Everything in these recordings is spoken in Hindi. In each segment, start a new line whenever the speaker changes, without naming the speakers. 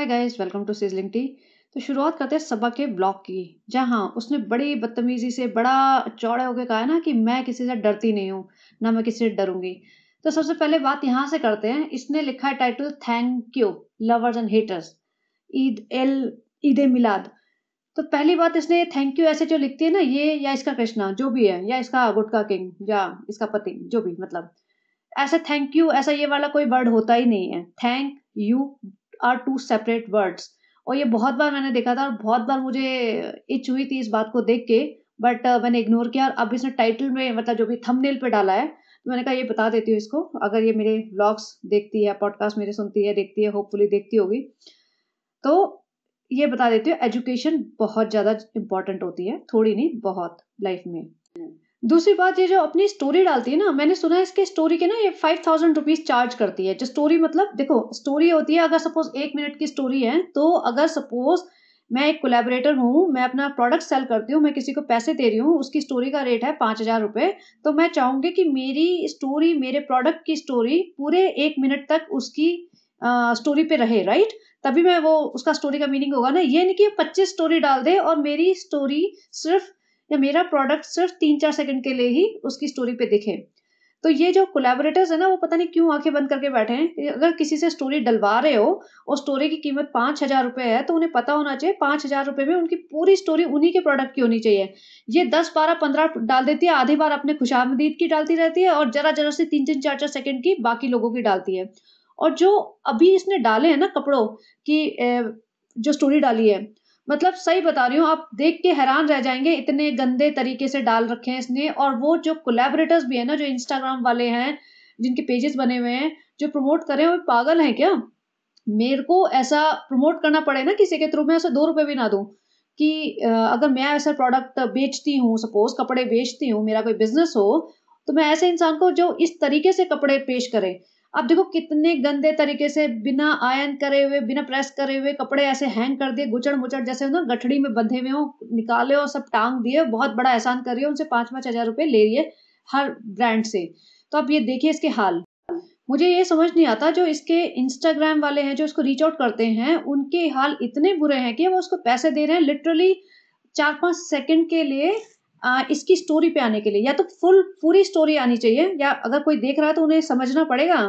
hi guys welcome to sizzling tea तो शुरुआत करते हैं सबा के ब्लॉग की जहाँ हाँ, उसने बड़ी बदतमीजी से बड़ा चौड़े होकर कहा है ना कि मैं किसी से डरती नहीं हूँ ना मैं किसी से डरूंगी तो सबसे पहले बात यहाँ से करते हैं इसने लिखा है title thank you lovers and haters Eid al Eid Milad तो पहली बात इसने थैंक यू ऐसे जो लिखती है ना ये या इसका कृष्णा जो भी है या इसका गुटका किंग या इसका पति जो भी मतलब ऐसा थैंक यू ऐसा ये वाला कोई वर्ड होता ही नहीं है thank you are two separate words और ये बहुत बार मैंने देखा था और बहुत बार मुझे इच हुई थी इस बात को देख के बट uh, मैंने इग्नोर किया और अब इसने टाइटल में मतलब जो भी थंबनेल पे डाला है तो मैंने कहा ये बता देती हूँ इसको अगर ये मेरे ब्लॉग्स देखती है पॉडकास्ट मेरे सुनती है देखती है होपफुली देखती होगी तो ये बता देती हूँ एजुकेशन बहुत ज़्यादा इम्पॉर्टेंट होती है थोड़ी नहीं बहुत लाइफ में दूसरी बात ये जो अपनी स्टोरी डालती है ना मैंने सुना है इसके स्टोरी के ना ये फाइव थाउजेंड रुपीज चार्ज करती है जो स्टोरी मतलब देखो स्टोरी होती है अगर सपोज एक मिनट की स्टोरी है तो अगर सपोज मैं एक कोलेबरेटर हूँ मैं अपना प्रोडक्ट सेल करती हूँ मैं किसी को पैसे दे रही हूँ उसकी स्टोरी का रेट है पाँच हज़ार रुपये तो मैं चाहूंगी कि मेरी स्टोरी मेरे प्रोडक्ट की स्टोरी पूरे एक मिनट तक उसकी आ, स्टोरी पे रहे राइट तभी मैं वो उसका स्टोरी का मीनिंग होगा ना ये नहीं कि पच्चीस स्टोरी डाल दे और मेरी स्टोरी सिर्फ या मेरा प्रोडक्ट सिर्फ तीन चार सेकंड के लिए ही उसकी स्टोरी पे दिखे तो ये जो कोलेबोरेटर्स है ना वो पता नहीं क्यों आंखें बंद करके बैठे हैं अगर किसी से स्टोरी डलवा रहे हो और स्टोरी की कीमत पांच हज़ार रुपए है तो उन्हें पता होना चाहिए पांच हज़ार रुपए में उनकी पूरी स्टोरी उन्हीं के प्रोडक्ट की होनी चाहिए ये दस बारह पंद्रह डाल देती है आधी बार अपने खुशामदीद की डालती रहती है और जरा जरा से तीन तीन चार चार सेकेंड की बाकी लोगों की डालती है और जो अभी इसने डाले हैं ना कपड़ों की जो स्टोरी डाली है मतलब सही बता रही हूँ आप देख के हैरान रह जाएंगे इतने गंदे तरीके से डाल रखे हैं इसने और वो जो कोलेबरेटर्स भी है ना जो इंस्टाग्राम वाले हैं जिनके पेजेस बने हुए हैं जो प्रमोट करे वो पागल हैं क्या मेरे को ऐसा प्रमोट करना पड़े ना किसी के थ्रू मैं ऐसा दो रुपये भी ना दूँ कि अगर मैं ऐसा प्रोडक्ट बेचती हूँ सपोज कपड़े बेचती हूँ मेरा कोई बिजनेस हो तो मैं ऐसे इंसान को जो इस तरीके से कपड़े पेश करे अब देखो कितने गंदे तरीके से बिना आयन करे हुए बिना प्रेस करे हुए कपड़े ऐसे हैंग कर दिए गुचड़ मुचड़ जैसे ना गठड़ी में बंधे हुए हो निकाले हो सब टांग दिए बहुत बड़ा एहसान कर रही है उनसे पांच पांच हज़ार रुपए ले रही है हर ब्रांड से तो आप ये देखिए इसके हाल मुझे ये समझ नहीं आता जो इसके इंस्टाग्राम वाले हैं जो इसको रीच आउट करते हैं उनके हाल इतने बुरे हैं कि वो उसको पैसे दे रहे हैं लिटरली चार पांच सेकंड के लिए आ, इसकी स्टोरी पे आने के लिए या तो फुल पूरी स्टोरी आनी चाहिए या अगर कोई देख रहा है तो उन्हें समझना पड़ेगा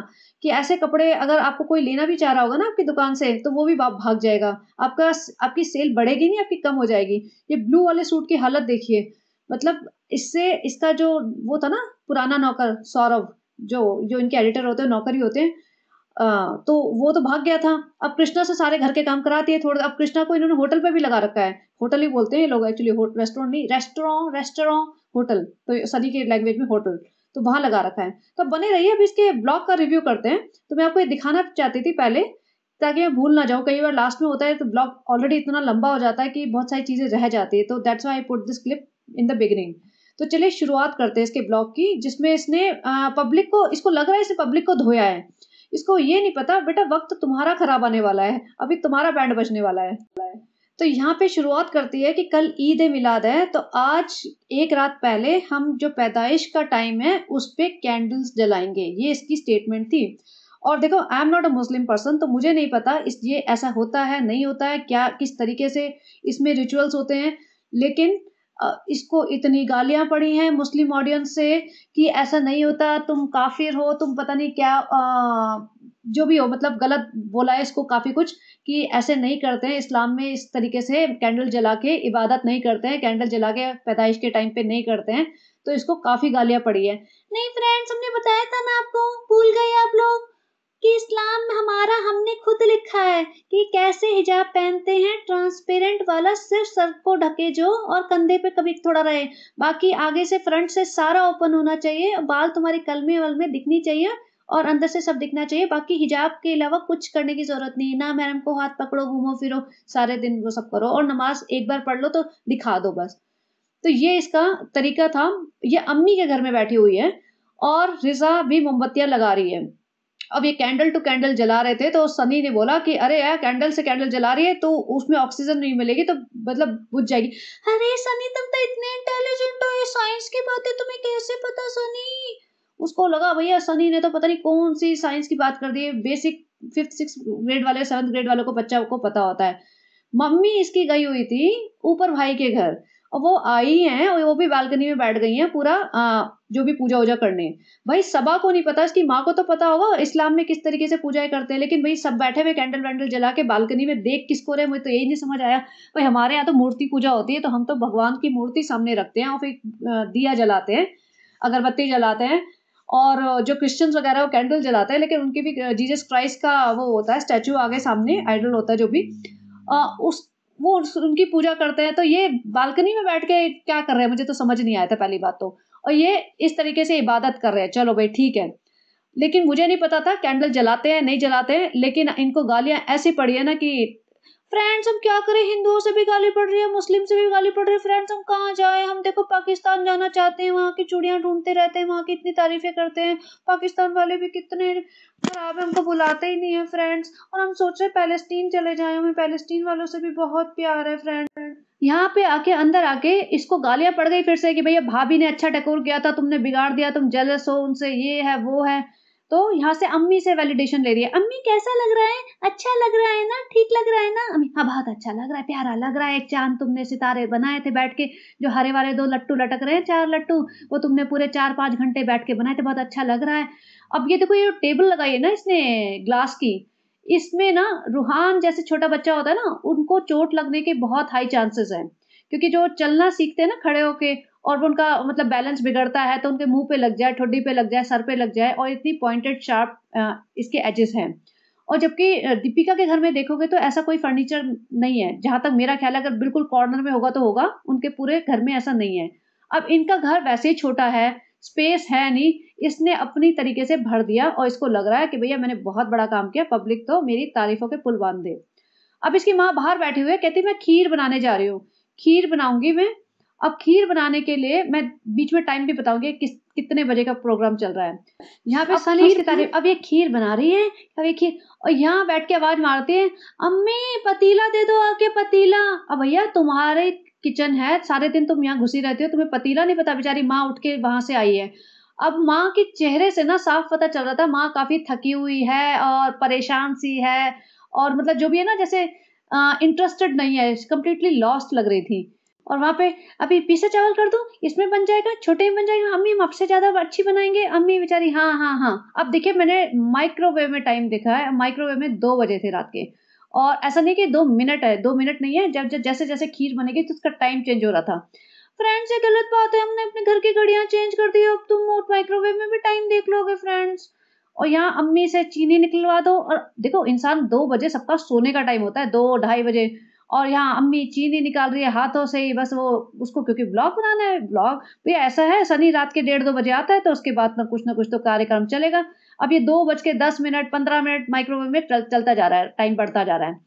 कि ऐसे कपड़े अगर आपको कोई लेना भी चाह रहा होगा ना आपकी दुकान से तो वो भी भाग जाएगा आपका आपकी सेल बढ़ेगी नहीं आपकी कम हो जाएगी ये ब्लू वाले सूट की हालत देखिए मतलब इससे इसका जो वो था ना पुराना नौकर सौरभ जो जो इनके एडिटर होते हैं नौकरी होते हैं तो वो तो भाग गया था अब कृष्णा से सारे घर के काम कराती है थोड़ा अब कृष्णा को इन्होंने होटल पे भी लगा रखा है होटल ही बोलते हैं ये लोग एक्चुअली रेस्टोरेंट नहीं रेस्टोरेंट रेस्टोरेंट होटल तो सदी के लैंग्वेज में होटल तो वहां लगा रखा है तो बने रहिए अब इसके ब्लॉग का रिव्यू करते हैं तो मैं आपको ये दिखाना चाहती थी पहले ताकि मैं भूल ना जाऊँ कई बार लास्ट में होता है तो ब्लॉग ऑलरेडी इतना लंबा हो जाता है कि बहुत सारी चीज़ें रह जाती है तो that's why I put this clip in the beginning तो चलिए शुरुआत करते हैं इसके ब्लॉग की जिसमें इसने पब्लिक को इसको लग रहा है इसने पब्लिक को धोया है इसको ये नहीं पता बेटा वक्त तुम्हारा खराब आने वाला है अभी तुम्हारा बैंड बजने वाला है तो यहाँ पे शुरुआत करती है कि कल ईद मिलाद है तो आज एक रात पहले हम जो पैदाइश का टाइम है उस पर कैंडल्स जलाएंगे ये इसकी स्टेटमेंट थी और देखो I am not a Muslim person तो मुझे नहीं पता इस ये ऐसा होता है नहीं होता है क्या किस तरीके से इसमें रिचुअल्स होते हैं लेकिन इसको इतनी गालियां पड़ी हैं मुस्लिम ऑडियंस से कि ऐसा नहीं होता तुम काफिर हो तुम पता नहीं क्या आ, जो भी हो मतलब गलत बोला है इसको काफ़ी कुछ कि ऐसे नहीं करते हैं इस्लाम में इस तरीके से कैंडल जला के इबादत नहीं करते हैं कैंडल जला के पैदाइश के टाइम पे नहीं करते हैं तो इसको काफ़ी गालियां पड़ी है नहीं फ्रेंड्स हमने बताया था ना आपको भूल गए आप लोग कि इस्लाम में हमारा हमने खुद लिखा है कि कैसे हिजाब पहनते हैं ट्रांसपेरेंट वाला सिर्फ सर को ढके जो और कंधे पे कभी थोड़ा रहे बाकी आगे से फ्रंट से सारा ओपन होना चाहिए बाल तुम्हारी कलमे वलमे दिखनी चाहिए और अंदर से सब दिखना चाहिए बाकी हिजाब के अलावा कुछ करने की जरूरत नहीं ना मैडम को हाथ पकड़ो घूमो फिरो सारे दिन वो सब करो और नमाज एक बार पढ़ लो तो दिखा दो बस तो ये इसका तरीका था ये अम्मी के घर में बैठी हुई है और रिजा भी मोमबत्तियां लगा रही है अब ये कैंडल टू कैंडल जला रहे थे तो सनी ने बोला कि अरे यार कैंडल से कैंडल जला रही है तो उसमें ऑक्सीजन नहीं मिलेगी तो मतलब बुझ जाएगी अरे सनी तुम तो इतने इंटेलिजेंट हो ये साइंस की बातें तुम्हें कैसे पता सनी उसको लगा भैया सनी ने तो पता नहीं कौन सी साइंस की बात कर दी है बेसिक फिफ्थ सिक्स ग्रेड वाले सेवन्थ ग्रेड वालों को बच्चा को पता होता है मम्मी इसकी गई हुई थी ऊपर भाई के घर और वो आई हैं और वो भी बालकनी में बैठ गई हैं पूरा आ, जो भी पूजा वूजा करने भाई सबा को नहीं पता इसकी माँ को तो पता होगा इस्लाम में किस तरीके से पूजाएं करते हैं लेकिन भाई सब बैठे हुए कैंडल वैंडल जला के बालकनी में देख किसको रहे मुझे तो यही नहीं समझ आया भाई हमारे यहाँ तो मूर्ति पूजा होती है तो हम तो भगवान की मूर्ति सामने रखते हैं और फिर दिया जलाते हैं अगरबत्ती जलाते हैं और जो क्रिश्चियंस वगैरह वो कैंडल जलाते हैं लेकिन उनके भी जीसस क्राइस्ट का वो होता है स्टैचू आगे सामने आइडल होता है जो भी आ, उस वो उनकी पूजा करते हैं तो ये बालकनी में बैठ के क्या कर रहे हैं मुझे तो समझ नहीं आया था पहली बात तो और ये इस तरीके से इबादत कर रहे हैं चलो भाई ठीक है लेकिन मुझे नहीं पता था कैंडल जलाते हैं नहीं जलाते हैं लेकिन इनको गालियां ऐसी पड़ी है ना कि फ्रेंड्स हम क्या करें हिंदुओं से भी गाली पड़ रही है मुस्लिम से भी गाली पड़ रही है फ्रेंड्स हम कहाँ जाए हम देखो पाकिस्तान जाना चाहते हैं वहाँ की चूड़ियाँ ढूंढते रहते हैं वहाँ की इतनी तारीफें करते हैं पाकिस्तान वाले भी कितने ख़राब है हमको बुलाते ही नहीं है फ्रेंड्स और हम सोच रहे पैलेस्टीन चले जाए हमें पैलेस्टीन वालों से भी बहुत प्यार है फ्रेंड यहाँ पे आके अंदर आके इसको गालियाँ पड़ गई फिर से कि भैया भाभी ने अच्छा टकोर किया था तुमने बिगाड़ दिया तुम जलस हो उनसे ये है वो है तो यहाँ से अम्मी से वैलिडेशन ले रही है अम्मी कैसा लग रहा है अच्छा लग रहा है ना ठीक लग रहा है ना अम्मी हाँ बहुत अच्छा लग रहा है प्यारा लग रहा है एक चांद तुमने सितारे बनाए थे बैठ के जो हरे वाले दो लट्टू लटक रहे हैं चार लट्टू वो तुमने पूरे चार पाँच घंटे बैठ के बनाए थे बहुत अच्छा लग रहा है अब ये देखो ये टेबल लगाई है ना इसने ग्लास की इसमें ना रूहान जैसे छोटा बच्चा होता है ना उनको चोट लगने के बहुत हाई चांसेस हैं क्योंकि जो चलना सीखते हैं ना खड़े होके और वो उनका मतलब बैलेंस बिगड़ता है तो उनके मुंह पे लग जाए ठोडी पे लग जाए सर पे लग जाए और इतनी पॉइंटेड शार्प इसके एजेस हैं और जबकि दीपिका के घर में देखोगे तो ऐसा कोई फर्नीचर नहीं है जहां तक मेरा ख्याल है अगर बिल्कुल कॉर्नर में होगा तो होगा उनके पूरे घर में ऐसा नहीं है अब इनका घर वैसे ही छोटा है स्पेस है नहीं इसने अपनी तरीके से भर दिया और इसको लग रहा है कि भैया मैंने बहुत बड़ा काम किया पब्लिक तो मेरी तारीफों के पुल बांध दे अब इसकी माँ बाहर बैठे हुए कहती मैं खीर बनाने जा रही हूँ खीर बनाऊंगी मैं अब खीर बनाने के लिए मैं बीच में टाइम भी बताऊंगी किस कितने बजे का प्रोग्राम चल रहा है यहाँ पे सनी की तारीफ अब ये खीर बना रही है अब ये खीर और यहाँ बैठ के आवाज मारती है अम्मी पतीला दे दो आके पतीला अब भैया तुम्हारे किचन है सारे दिन तुम यहाँ घुसी रहती हो तुम्हें पतीला नहीं पता बेचारी माँ उठ के वहां से आई है अब माँ के चेहरे से ना साफ पता चल रहा था माँ काफी थकी हुई है और परेशान सी है और मतलब जो भी है ना जैसे इंटरेस्टेड नहीं है कंप्लीटली लॉस्ट लग रही थी और वहाँ पे अभी पीसे चावल कर दो इसमें बन जाएगा छोटे में बन जाएगा अम्मी हम आपसे ज़्यादा अच्छी बनाएंगे अम्मी बेचारी हाँ हाँ हाँ अब देखिए मैंने माइक्रोवेव में टाइम देखा है माइक्रोवेव में दो बजे थे रात के और ऐसा नहीं कि दो मिनट है दो मिनट नहीं है जब जब जैसे जैसे खीर बनेगी तो उसका टाइम चेंज हो रहा था फ्रेंड्स ये गलत बात है हमने अपने घर की घड़ियाँ चेंज कर दी अब तुम माइक्रोवेव में भी टाइम देख लोगे फ्रेंड्स और यहाँ अम्मी से चीनी निकलवा दो और देखो इंसान दो बजे सबका सोने का टाइम होता है दो ढाई बजे और यहाँ अम्मी चीनी निकाल रही है हाथों से ही बस वो उसको क्योंकि ब्लॉग बनाना है ब्लॉग भैया तो ऐसा है शनि रात के डेढ़ दो बजे आता है तो उसके बाद ना कुछ ना कुछ तो कार्यक्रम चलेगा अब ये दो बज के दस मिनट पंद्रह मिनट माइक्रोवेव में चल, चलता जा रहा है टाइम बढ़ता जा रहा है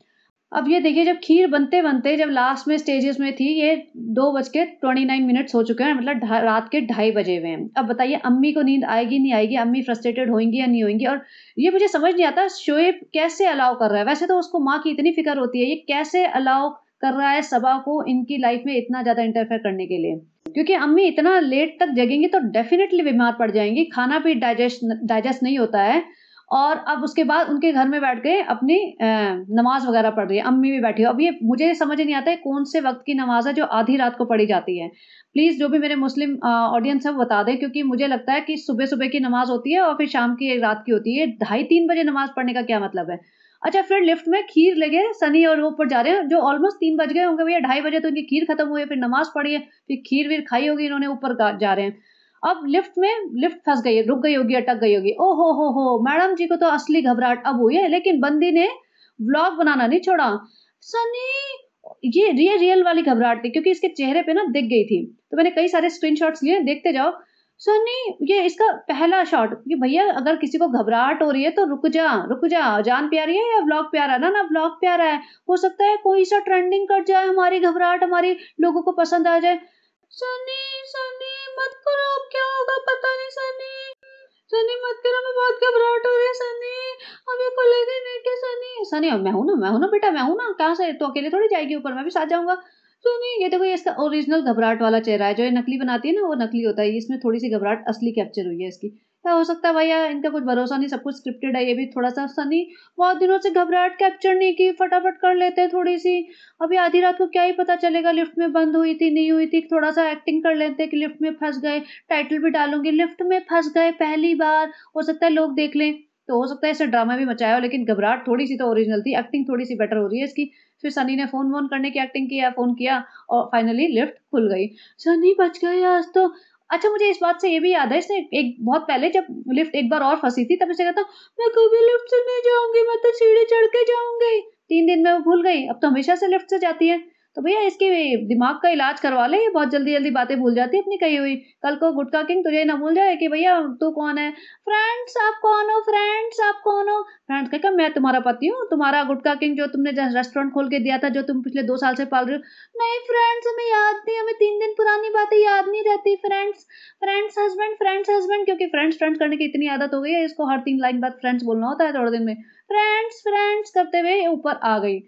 अब ये देखिए जब खीर बनते बनते जब लास्ट में स्टेजेस में थी ये दो बज के ट्वेंटी नाइन मिनट्स हो चुके हैं मतलब रात के ढाई बजे हुए हैं अब बताइए अम्मी को नींद आएगी नहीं आएगी अम्मी फ्रस्ट्रेटेड होंगी या नहीं होंगी और ये मुझे समझ नहीं आता शोएब कैसे अलाउ कर रहा है वैसे तो उसको माँ की इतनी फिक्र होती है ये कैसे अलाउ कर रहा है सबा को इनकी लाइफ में इतना ज़्यादा इंटरफेयर करने के लिए क्योंकि अम्मी इतना लेट तक जगेंगी तो डेफिनेटली बीमार पड़ जाएंगी खाना भी डाइजेस्ट डाइजेस्ट नहीं होता है और अब उसके बाद उनके घर में बैठ गए अपनी नमाज वगैरह पढ़ रही है अम्मी भी बैठी हो अब ये मुझे समझ नहीं आता है कौन से वक्त की नमाज है जो आधी रात को पढ़ी जाती है प्लीज़ जो भी मेरे मुस्लिम ऑडियंस है वो बता दें क्योंकि मुझे लगता है कि सुबह सुबह की नमाज होती है और फिर शाम की एक रात की होती है ढाई तीन बजे नमाज पढ़ने का क्या मतलब है अच्छा फिर लिफ्ट में खीर लगे सनी और वो ऊपर जा रहे हैं जो ऑलमोस्ट तीन बज गए होंगे भैया ढाई बजे तो इनकी खीर खत्म हुई है फिर नमाज पढ़ी है फिर खीर वीर खाई होगी इन्होंने ऊपर जा रहे हैं अब लिफ्ट में लिफ्ट फंस गई रुक गई होगी अटक गई होगी ओ हो हो हो मैडम जी को तो असली घबराहट अब हुई है लेकिन बंदी ने व्लॉग बनाना नहीं छोड़ा सनी ये रियल रियल वाली घबराहट थी क्योंकि इसके चेहरे पे ना दिख गई थी तो मैंने कई सारे स्क्रीनशॉट्स लिए देखते जाओ सनी ये इसका पहला शॉट कि भैया अगर किसी को घबराहट हो रही है तो रुक जा रुक जा जान प्यारी है या ब्लॉग प्यारा ना ना ब्लॉग प्यारा है हो सकता है कोई सा ट्रेंडिंग कट जाए हमारी घबराहट हमारी लोगों को पसंद आ जाए सनी सनी मत करो अब क्या होगा पता नहीं सनी सनी मत करो मैं बहुत घबराहट हो रही है सनी अब ये खुलेगी नहीं कि सनी सनी अब मैं हूँ ना मैं हूँ ना बेटा मैं हूँ ना कहाँ से तो अकेले थोड़ी जाएगी ऊपर मैं भी साथ जाऊंगा सुनी ये देखो ये इसका ओरिजिनल घबराहट वाला चेहरा है जो ये नकली बनाती है ना वो नकली होता है इसमें थोड़ी सी घबराहट असली कैप्चर हुई है इसकी हो सकता है भैया इनका कुछ भरोसा नहीं सब कुछ स्क्रिप्टेड है ये भी थोड़ा सा सनी बहुत दिनों से घबराहट कैप्चर नहीं की फटाफट कर लेते हैं थोड़ी सी अभी आधी रात को क्या ही पता चलेगा लिफ्ट में बंद हुई थी नहीं हुई थी थोड़ा सा एक्टिंग कर लेते हैं कि लिफ्ट में फंस गए टाइटल भी डालूंगी लिफ्ट में फंस गए पहली बार हो सकता है लोग देख लें तो हो सकता है इसे ड्रामा भी मचाया हो लेकिन घबराहट थोड़ी सी तो ओरिजिनल थी एक्टिंग थोड़ी सी बेटर हो रही है इसकी फिर सनी ने फ़ोन वोन करने की एक्टिंग किया फ़ोन किया और फाइनली लिफ्ट खुल गई सनी बच गए आज तो अच्छा मुझे इस बात से ये भी याद है इसने एक बहुत पहले जब लिफ्ट एक बार और फंसी थी तब इसे कहता मैं कभी लिफ्ट से नहीं जाऊंगी मैं तो सीढ़ी चढ़ के जाऊंगी तीन दिन में वो भूल गई अब तो हमेशा से लिफ्ट से जाती है तो भैया इसके दिमाग का इलाज करवा ले ये बहुत जल्दी जल्दी बातें भूल जाती है अपनी कही हुई कल को गुटका किंग तुझे ना भूल जाए कि भैया तू कौन है फ्रेंड्स आप कौन हो फ्रेंड्स आप कौन हो फ्रेंड्स कह मैं तुम्हारा पति हूँ तुम्हारा गुटका किंग जो तुमने रेस्टोरेंट खोल के दिया था जो तुम पिछले दो साल से पाल रहे हो नहीं फ्रेंड्स हमें याद नहीं हमें तीन दिन पुरानी बातें याद नहीं रहती friends friends husband friends husband क्योंकि फ्रेंड्स फ्रेंड्स करने की इतनी आदत हो गई है इसको हर तीन लाइन बाद फ्रेंड्स बोलना होता है थोड़े दिन में फ्रेंड्स फ्रेंड्स करते हुए ऊपर आ गई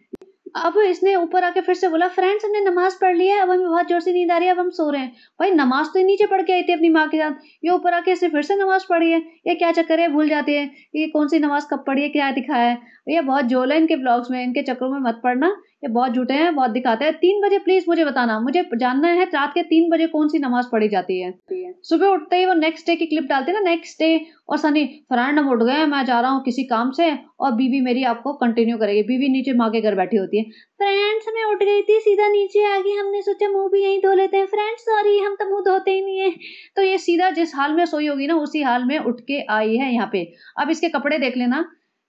अब इसने ऊपर आके फिर से बोला फ्रेंड्स हमने नमाज पढ़ ली है अब हमें बहुत जोर से नींद आ रही है अब हम सो रहे हैं भाई नमाज तो नीचे पढ़ के आई थी अपनी माँ के साथ ये ऊपर आके इसने फिर से नमाज पढ़ी है ये क्या चक्कर है भूल जाती है ये कौन सी नमाज कब पढ़ी है क्या दिखाया है ये बहुत जोला है इनके ब्लॉग्स में इनके चक्करों में मत पढ़ना ये बहुत झूठे हैं बहुत दिखाते हैं तीन बजे प्लीज मुझे बताना मुझे जानना है रात के तीन बजे कौन सी नमाज पढ़ी जाती है सुबह उठते ही वो नेक्स्ट डे की क्लिप डालते हैं ना नेक्स्ट डे और सनी फरान हम उठ गए मैं जा रहा हूँ किसी काम से और बीवी मेरी आपको कंटिन्यू करेगी बीवी नीचे माँ के घर बैठी होती है फ्रेंड्स मैं उठ गई थी सीधा नीचे आ गई हमने सोचा मुंह भी यहीं धो लेते हैं फ्रेंड्स सॉरी हम तो मुंह धोते ही नहीं है तो ये सीधा जिस हाल में सोई होगी ना उसी हाल में उठ के आई है यहाँ पे अब इसके कपड़े देख लेना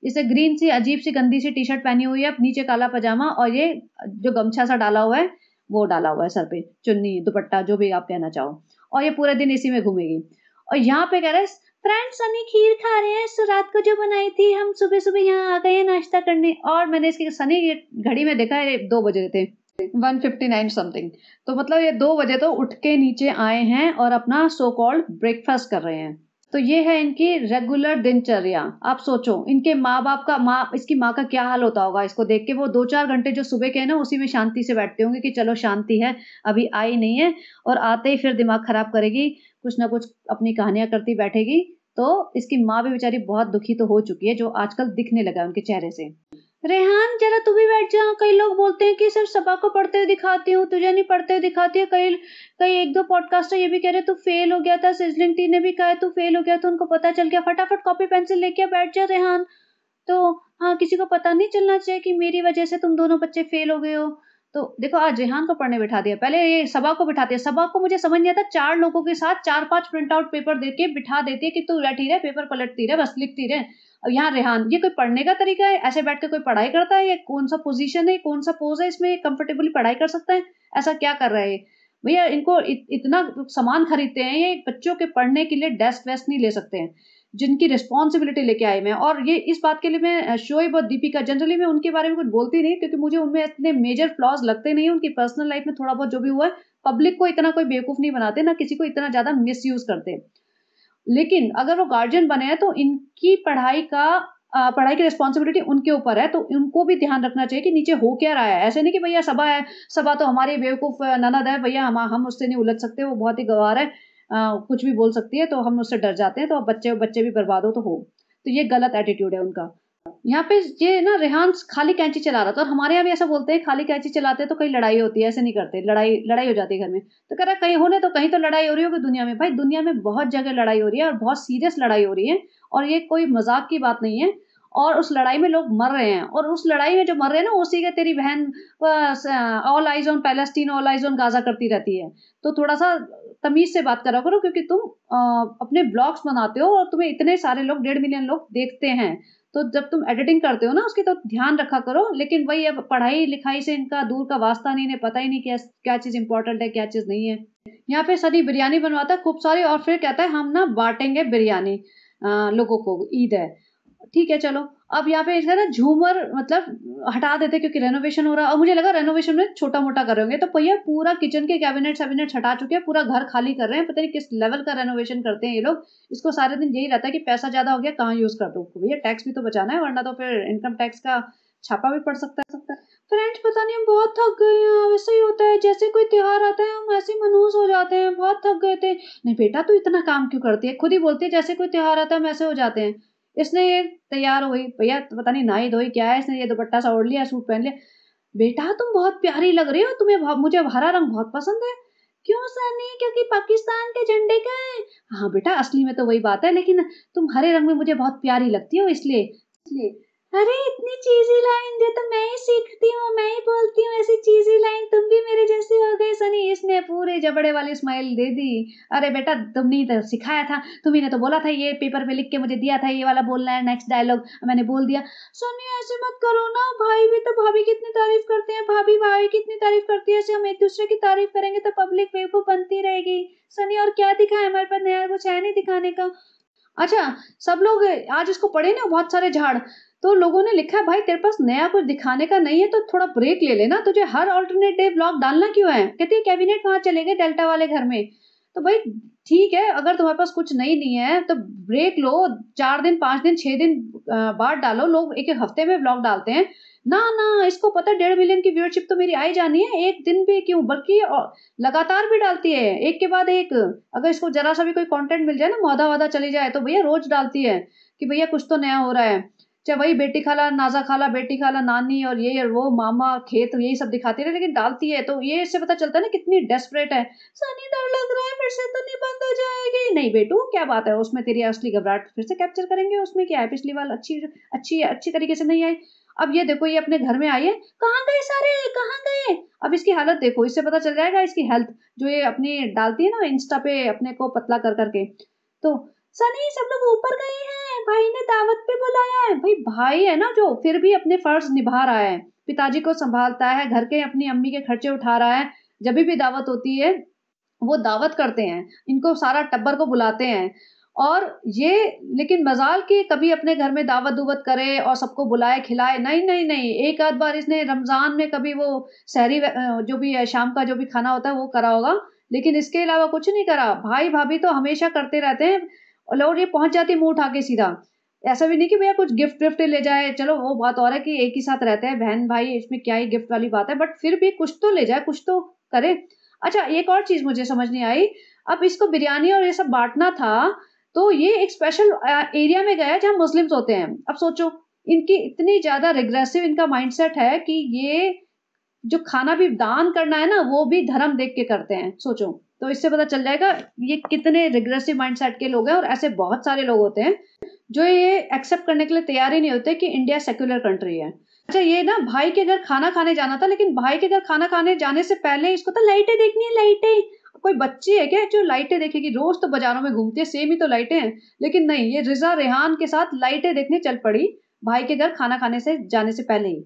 इसे ग्रीन सी अजीब सी गंदी सी टी शर्ट पहनी हुई है नीचे काला पजामा और ये जो गमछा सा डाला हुआ है वो डाला हुआ है सर पे चुन्नी दुपट्टा जो भी आप कहना चाहो और ये पूरे दिन इसी में घूमेगी और यहाँ पे कह रहे हैं फ्रेंड सनी खीर खा रहे हैं रात को जो बनाई थी हम सुबह सुबह यहाँ आ गए हैं नाश्ता करने और मैंने इसकी सनी घड़ी में देखा है दो बजे थे वन फिफ्टी नाइन समथिंग तो मतलब ये दो बजे तो उठ के नीचे आए हैं और अपना सो कॉल्ड ब्रेकफास्ट कर रहे हैं तो ये है इनकी रेगुलर दिनचर्या आप सोचो इनके माँ बाप का माँ इसकी माँ का क्या हाल होता होगा इसको देख के वो दो चार घंटे जो सुबह के हैं ना उसी में शांति से बैठते होंगे कि चलो शांति है अभी आई नहीं है और आते ही फिर दिमाग खराब करेगी कुछ ना कुछ अपनी कहानियां करती बैठेगी तो इसकी माँ भी बेचारी बहुत दुखी तो हो चुकी है जो आजकल दिखने लगा है उनके चेहरे से रेहान जरा तू भी बैठ जा कई लोग बोलते हैं कि सर सबा को पढ़ते हुए दिखाती हूँ तुझे नहीं पढ़ते हुए दिखाती है कई कई एक दो पॉडकास्टर ये भी कह रहे तू फेल हो गया था सिजलिंग टी ने भी कहा तू फेल हो गया था उनको पता चल गया फटाफट कॉपी पेंसिल लेके बैठ जा रेहान तो हाँ किसी को पता नहीं चलना चाहिए कि मेरी वजह से तुम दोनों बच्चे फेल हो गए हो तो देखो आज रेहान को पढ़ने बिठा दिया पहले ये सबा को बिठाते हैं सबा को मुझे समझ नहीं आता चार लोगों के साथ चार पांच प्रिंट आउट पेपर देके बिठा देती है कि तू बैठी रहे पेपर पलटती रहे बस लिखती रहे अब यहाँ रेहान ये कोई पढ़ने का तरीका है ऐसे बैठ के कोई पढ़ाई करता है ये कौन सा पोजीशन है कौन सा पोज है इसमें कंफर्टेबली पढ़ाई कर सकता है ऐसा क्या कर रहा है भैया इनको इत, इतना सामान खरीदते हैं ये बच्चों के पढ़ने के लिए डेस्क वेस्क नहीं ले सकते हैं जिनकी रिस्पॉन्सिबिलिटी लेके आई मैं और ये इस बात के लिए मैं शोएब और दीपिका जनरली मैं उनके बारे में कुछ बोलती नहीं क्योंकि मुझे उनमें इतने मेजर फ्लॉज लगते नहीं उनकी पर्सनल लाइफ में थोड़ा बहुत जो भी हुआ है पब्लिक को इतना कोई बेवकूफ़ नहीं बनाते ना किसी को इतना ज़्यादा मिस करते लेकिन अगर वो गार्जियन बने हैं तो इनकी पढ़ाई का पढ़ाई की रिस्पॉन्सिबिलिटी उनके ऊपर है तो उनको भी ध्यान रखना चाहिए कि नीचे हो क्या रहा है ऐसे नहीं कि भैया सभा है सभा तो हमारी बेवकूफ़ ननद है भैया हम हम उससे नहीं उलझ सकते वो बहुत ही गवार है कुछ भी बोल सकती है तो हम उससे डर जाते हैं तो बच्चे बच्चे भी बर्बाद हो तो हो तो ये गलत एटीट्यूड है उनका यहाँ पे ये ना रेहान खाली कैंची चला रहा था और हमारे यहाँ भी ऐसा बोलते हैं खाली कैंची चलाते हैं तो कहीं लड़ाई होती है ऐसे नहीं करते लड़ाई लड़ाई हो जाती है घर में तो कह रहा कहीं होने तो कहीं तो लड़ाई हो रही होगी दुनिया में भाई दुनिया में बहुत जगह लड़ाई हो रही है और बहुत सीरियस लड़ाई हो रही है और ये कोई मजाक की बात नहीं है और उस लड़ाई में लोग मर रहे हैं और उस लड़ाई में जो मर रहे हैं ना उसी के तेरी बहन all eyes on Palestine all eyes on Gaza करती रहती है तो थोड़ा सा तमीज से बात करा करो क्योंकि तुम आ, अपने ब्लॉग्स बनाते हो और तुम्हें इतने सारे लोग डेढ़ मिलियन लोग देखते हैं तो जब तुम एडिटिंग करते हो ना उसकी तो ध्यान रखा करो लेकिन वही अब पढ़ाई लिखाई से इनका दूर का वास्ता नहीं इन्हें पता ही नहीं क्या क्या चीज़ इंपॉर्टेंट है क्या चीज़ नहीं है यहाँ पे सनी बिरयानी बनवाता है खूब सारी और फिर कहता है हम ना बांटेंगे बिरयानी लोगों को ईद है ठीक है चलो अब यहाँ पे इसका ना झूमर मतलब हटा देते क्योंकि रेनोवेशन हो रहा है और मुझे लगा रेनोवेशन में छोटा मोटा कर रहे होंगे तो भैया पूरा किचन के कैबिनेट सेबिनेट हटा चुके हैं पूरा घर खाली कर रहे हैं पता नहीं किस लेवल का रेनोवेशन करते हैं ये लोग इसको सारे दिन यही रहता है कि पैसा ज़्यादा हो गया कहाँ यूज़ कर दो तो भैया टैक्स भी तो बचाना है वरना तो फिर इनकम टैक्स का छापा भी पड़ सकता है सकता है फ्रेंड्स पता नहीं हम बहुत थक गए हैं वैसे ही होता है जैसे कोई त्यौहार आता है हम ऐसे मनूस हो जाते हैं बहुत थक गए थे नहीं बेटा तू इतना काम क्यों करती है खुद ही बोलती है जैसे कोई त्यौहार आता है हम ऐसे हो जाते हैं इसने ये तैयार हो गई भैया तो पता नहीं नाई धोई क्या है इसने ये दुपट्टा सा ओढ़ लिया सूट पहन लिया बेटा तुम बहुत प्यारी लग रही हो तुम्हें मुझे हरा रंग बहुत पसंद है क्यों सनी क्योंकि पाकिस्तान के झंडे का है हाँ बेटा असली में तो वही बात है लेकिन तुम हरे रंग में मुझे बहुत प्यारी लगती हो इसलिए इसलिए अरे इतनी चीजी लाइन दे तो मैं ही सीखती हूँ मैं ही बोलती हूँ ऐसी चीजी लाइन तुम भी मेरे वाली जबड़े वाली स्माइल दे दी अरे बेटा तुमने तो सिखाया था तुम्हें तो बोला था ये पेपर पे लिख के मुझे दिया था ये वाला बोलना है नेक्स्ट डायलॉग मैंने बोल दिया सोनिया ऐसे मत करो ना भाई भी तो भाभी कितनी तारीफ करते हैं भाभी भाई कितनी तारीफ करती है ऐसे हम एक दूसरे की तारीफ करेंगे तो पब्लिक बेवकूफ बनती रहेगी सनी और क्या दिखा है हमारे पास नया कुछ है नहीं दिखाने का अच्छा सब लोग आज इसको पढ़े ना बहुत सारे झाड़ तो लोगों ने लिखा है भाई तेरे पास नया कुछ दिखाने का नहीं है तो थोड़ा ब्रेक ले लेना तुझे हर ऑल्टरनेट डे ब्लॉग डालना क्यों है कहती है कैबिनेट वहां चले गए डेल्टा वाले घर में तो भाई ठीक है अगर तुम्हारे पास कुछ नहीं नहीं है तो ब्रेक लो चार दिन पांच दिन छह दिन बाद डालो लोग एक एक हफ्ते में ब्लॉग डालते हैं ना ना इसको पता है डेढ़ मिलियन की व्यूअरशिप तो मेरी आई जानी है एक दिन भी क्यों बल्कि लगातार भी डालती है एक के बाद एक अगर इसको जरा सा भी कोई कंटेंट मिल जाए ना मौदा वादा चली जाए तो भैया रोज डालती है कि भैया कुछ तो नया हो रहा है चाहे वही बेटी खाला नाजा खाला बेटी खाला नानी और ये और वो मामा खेत यही सब दिखाती रहे लेकिन डालती है तो ये इससे पता चलता है ना कितनी डेस्परेट है सनी डर लग रहा है फिर से तो नहीं बंद हो जाएगी नहीं बेटू क्या बात है उसमें तेरी असली घबराहट फिर से कैप्चर करेंगे उसमें क्या है पिछली बार अच्छी अच्छी अच्छी तरीके से नहीं आई अब ये देखो ये अपने घर में आई है कहाँ गए सारे कहाँ गए अब इसकी हालत देखो इससे पता चल जाएगा इसकी हेल्थ जो ये अपनी डालती है ना इंस्टा पे अपने को पतला कर करके तो सनी सब लोग ऊपर गए हैं भाई ने दावत पे बुलाया है भाई भाई है ना जो फिर भी अपने फर्ज निभा रहा है पिताजी को संभालता है घर के अपनी अम्मी के खर्चे उठा रहा है जब भी दावत होती है वो दावत करते हैं इनको सारा टब्बर को बुलाते हैं और ये लेकिन मजाल के कभी अपने घर में दावत दुवत करे और सबको बुलाए खिलाए नहीं नहीं नहीं एक आध बार इसने रमज़ान में कभी वो शहरी जो भी है शाम का जो भी खाना होता है वो करा होगा लेकिन इसके अलावा कुछ नहीं करा भाई भाभी तो हमेशा करते रहते हैं और लोग ये पहुंच जाती मुंह उठा के सीधा ऐसा भी नहीं कि भैया कुछ गिफ्ट विफ्ट ले जाए चलो वो बात और है कि एक ही साथ रहते हैं बहन भाई इसमें क्या ही गिफ्ट वाली बात है बट फिर भी कुछ तो ले जाए कुछ तो करे अच्छा एक और चीज मुझे समझ नहीं आई अब इसको बिरयानी और ये सब बांटना था तो ये एक स्पेशल एरिया में गया जहाँ मुस्लिम्स होते हैं अब सोचो इनकी इतनी ज्यादा रिग्रेसिव इनका माइंडसेट है कि ये जो खाना भी दान करना है ना वो भी धर्म देख के करते हैं सोचो तो इससे पता चल जाएगा ये कितने रिग्रेसिव माइंडसेट के लोग हैं और ऐसे बहुत सारे लोग होते हैं जो ये एक्सेप्ट करने के लिए तैयार ही नहीं होते कि इंडिया सेक्युलर कंट्री है अच्छा ये ना भाई के घर खाना खाने जाना था लेकिन भाई के घर खाना खाने जाने से पहले इसको तो लाइटें देखनी है लाइटें कोई बच्ची है क्या जो लाइटें देखेगी रोज तो बाजारों में घूमती है सेम ही तो लाइटें हैं लेकिन नहीं ये रिजा रेहान के साथ लाइटें देखने चल पड़ी भाई के घर खाना खाने से जाने से पहले ही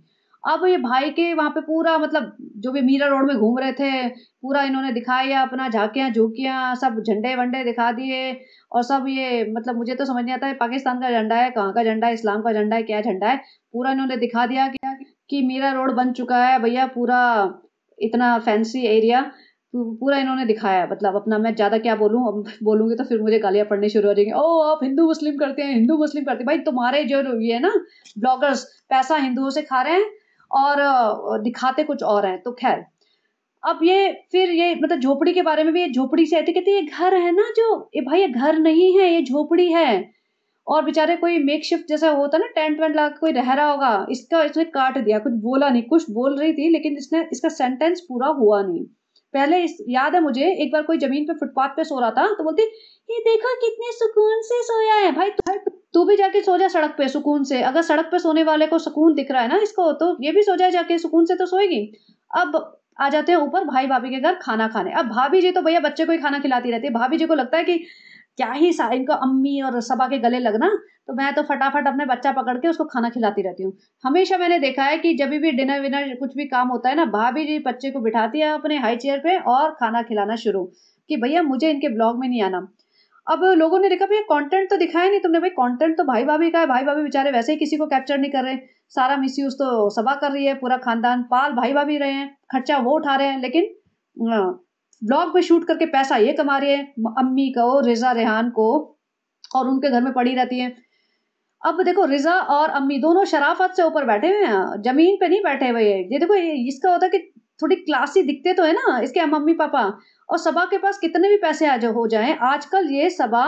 अब ये भाई के वहाँ पे पूरा मतलब जो भी मीरा रोड में घूम रहे थे पूरा इन्होंने दिखाया अपना झाकियाँ झुकियाँ सब झंडे वंडे दिखा दिए और सब ये मतलब मुझे तो समझ नहीं आता है पाकिस्तान का झंडा है कहाँ का झंडा है इस्लाम का झंडा है क्या झंडा है पूरा इन्होंने दिखा दिया क्या कि मीरा रोड बन चुका है भैया पूरा इतना फैंसी एरिया पूरा इन्होंने दिखाया मतलब अपना मैं ज़्यादा क्या बोलूँ अब तो फिर मुझे गालियाँ पढ़ने शुरू हो जाएंगी ओ आप हिंदू मुस्लिम करते हैं हिंदू मुस्लिम करते हैं भाई तुम्हारे जो ये है ना ब्लॉगर्स पैसा हिंदुओं से खा रहे हैं और दिखाते कुछ और हैं तो खैर अब ये फिर ये मतलब झोपड़ी के बारे में भी ये झोपड़ी से आती कहती ये घर है ना जो ये भाई ये घर नहीं है ये झोपड़ी है और बेचारे कोई मेक शिफ्ट जैसा होता ना टेंट वेंट लगा कोई रह रहा होगा इसका इसने काट दिया कुछ बोला नहीं कुछ बोल रही थी लेकिन इसने इसका सेंटेंस पूरा हुआ नहीं पहले इस याद है मुझे एक बार कोई जमीन पे फुटपाथ पे सो रहा था तो बोलती ये देखा कितने सुकून से सोया है भाई तुम्हारे तू भी जाके सो जा सड़क पे सुकून से अगर सड़क पे सोने वाले को सुकून दिख रहा है ना इसको तो ये भी सो जाए जाके सुकून से तो सोएगी अब आ जाते हैं ऊपर भाई भाभी के घर खाना खाने अब भाभी जी तो भैया बच्चे को ही खाना खिलाती रहती है भाभी जी को लगता है कि क्या ही सा इनको अम्मी और सबा के गले लगना तो मैं तो फटाफट अपने बच्चा पकड़ के उसको खाना खिलाती रहती हूँ हमेशा मैंने देखा है कि जब भी डिनर विनर कुछ भी काम होता है ना भाभी जी बच्चे को बिठाती है अपने हाई चेयर पे और खाना खिलाना शुरू कि भैया मुझे इनके ब्लॉग में नहीं आना अब लोगों ने देखा भैया कंटेंट तो दिखाया नहीं तुमने भाई कंटेंट तो भाई भाभी का है भाई भाभी बेचारे वैसे ही किसी को कैप्चर नहीं कर रहे सारा मिस तो सभा कर रही है पूरा खानदान पाल भाई भाभी रहे हैं खर्चा वो उठा रहे हैं लेकिन ब्लॉग पे शूट करके पैसा ये कमा रही है अम्मी को रिजा रेहान को और उनके घर में पड़ी रहती है अब देखो रिजा और अम्मी दोनों शराफत से ऊपर बैठे हुए हैं जमीन पे नहीं बैठे हुए ये देखो ये इसका होता है कि थोड़ी क्लासी दिखते तो है ना इसके मम्मी पापा और सभा के पास कितने भी पैसे आज हो जाए आजकल ये सबा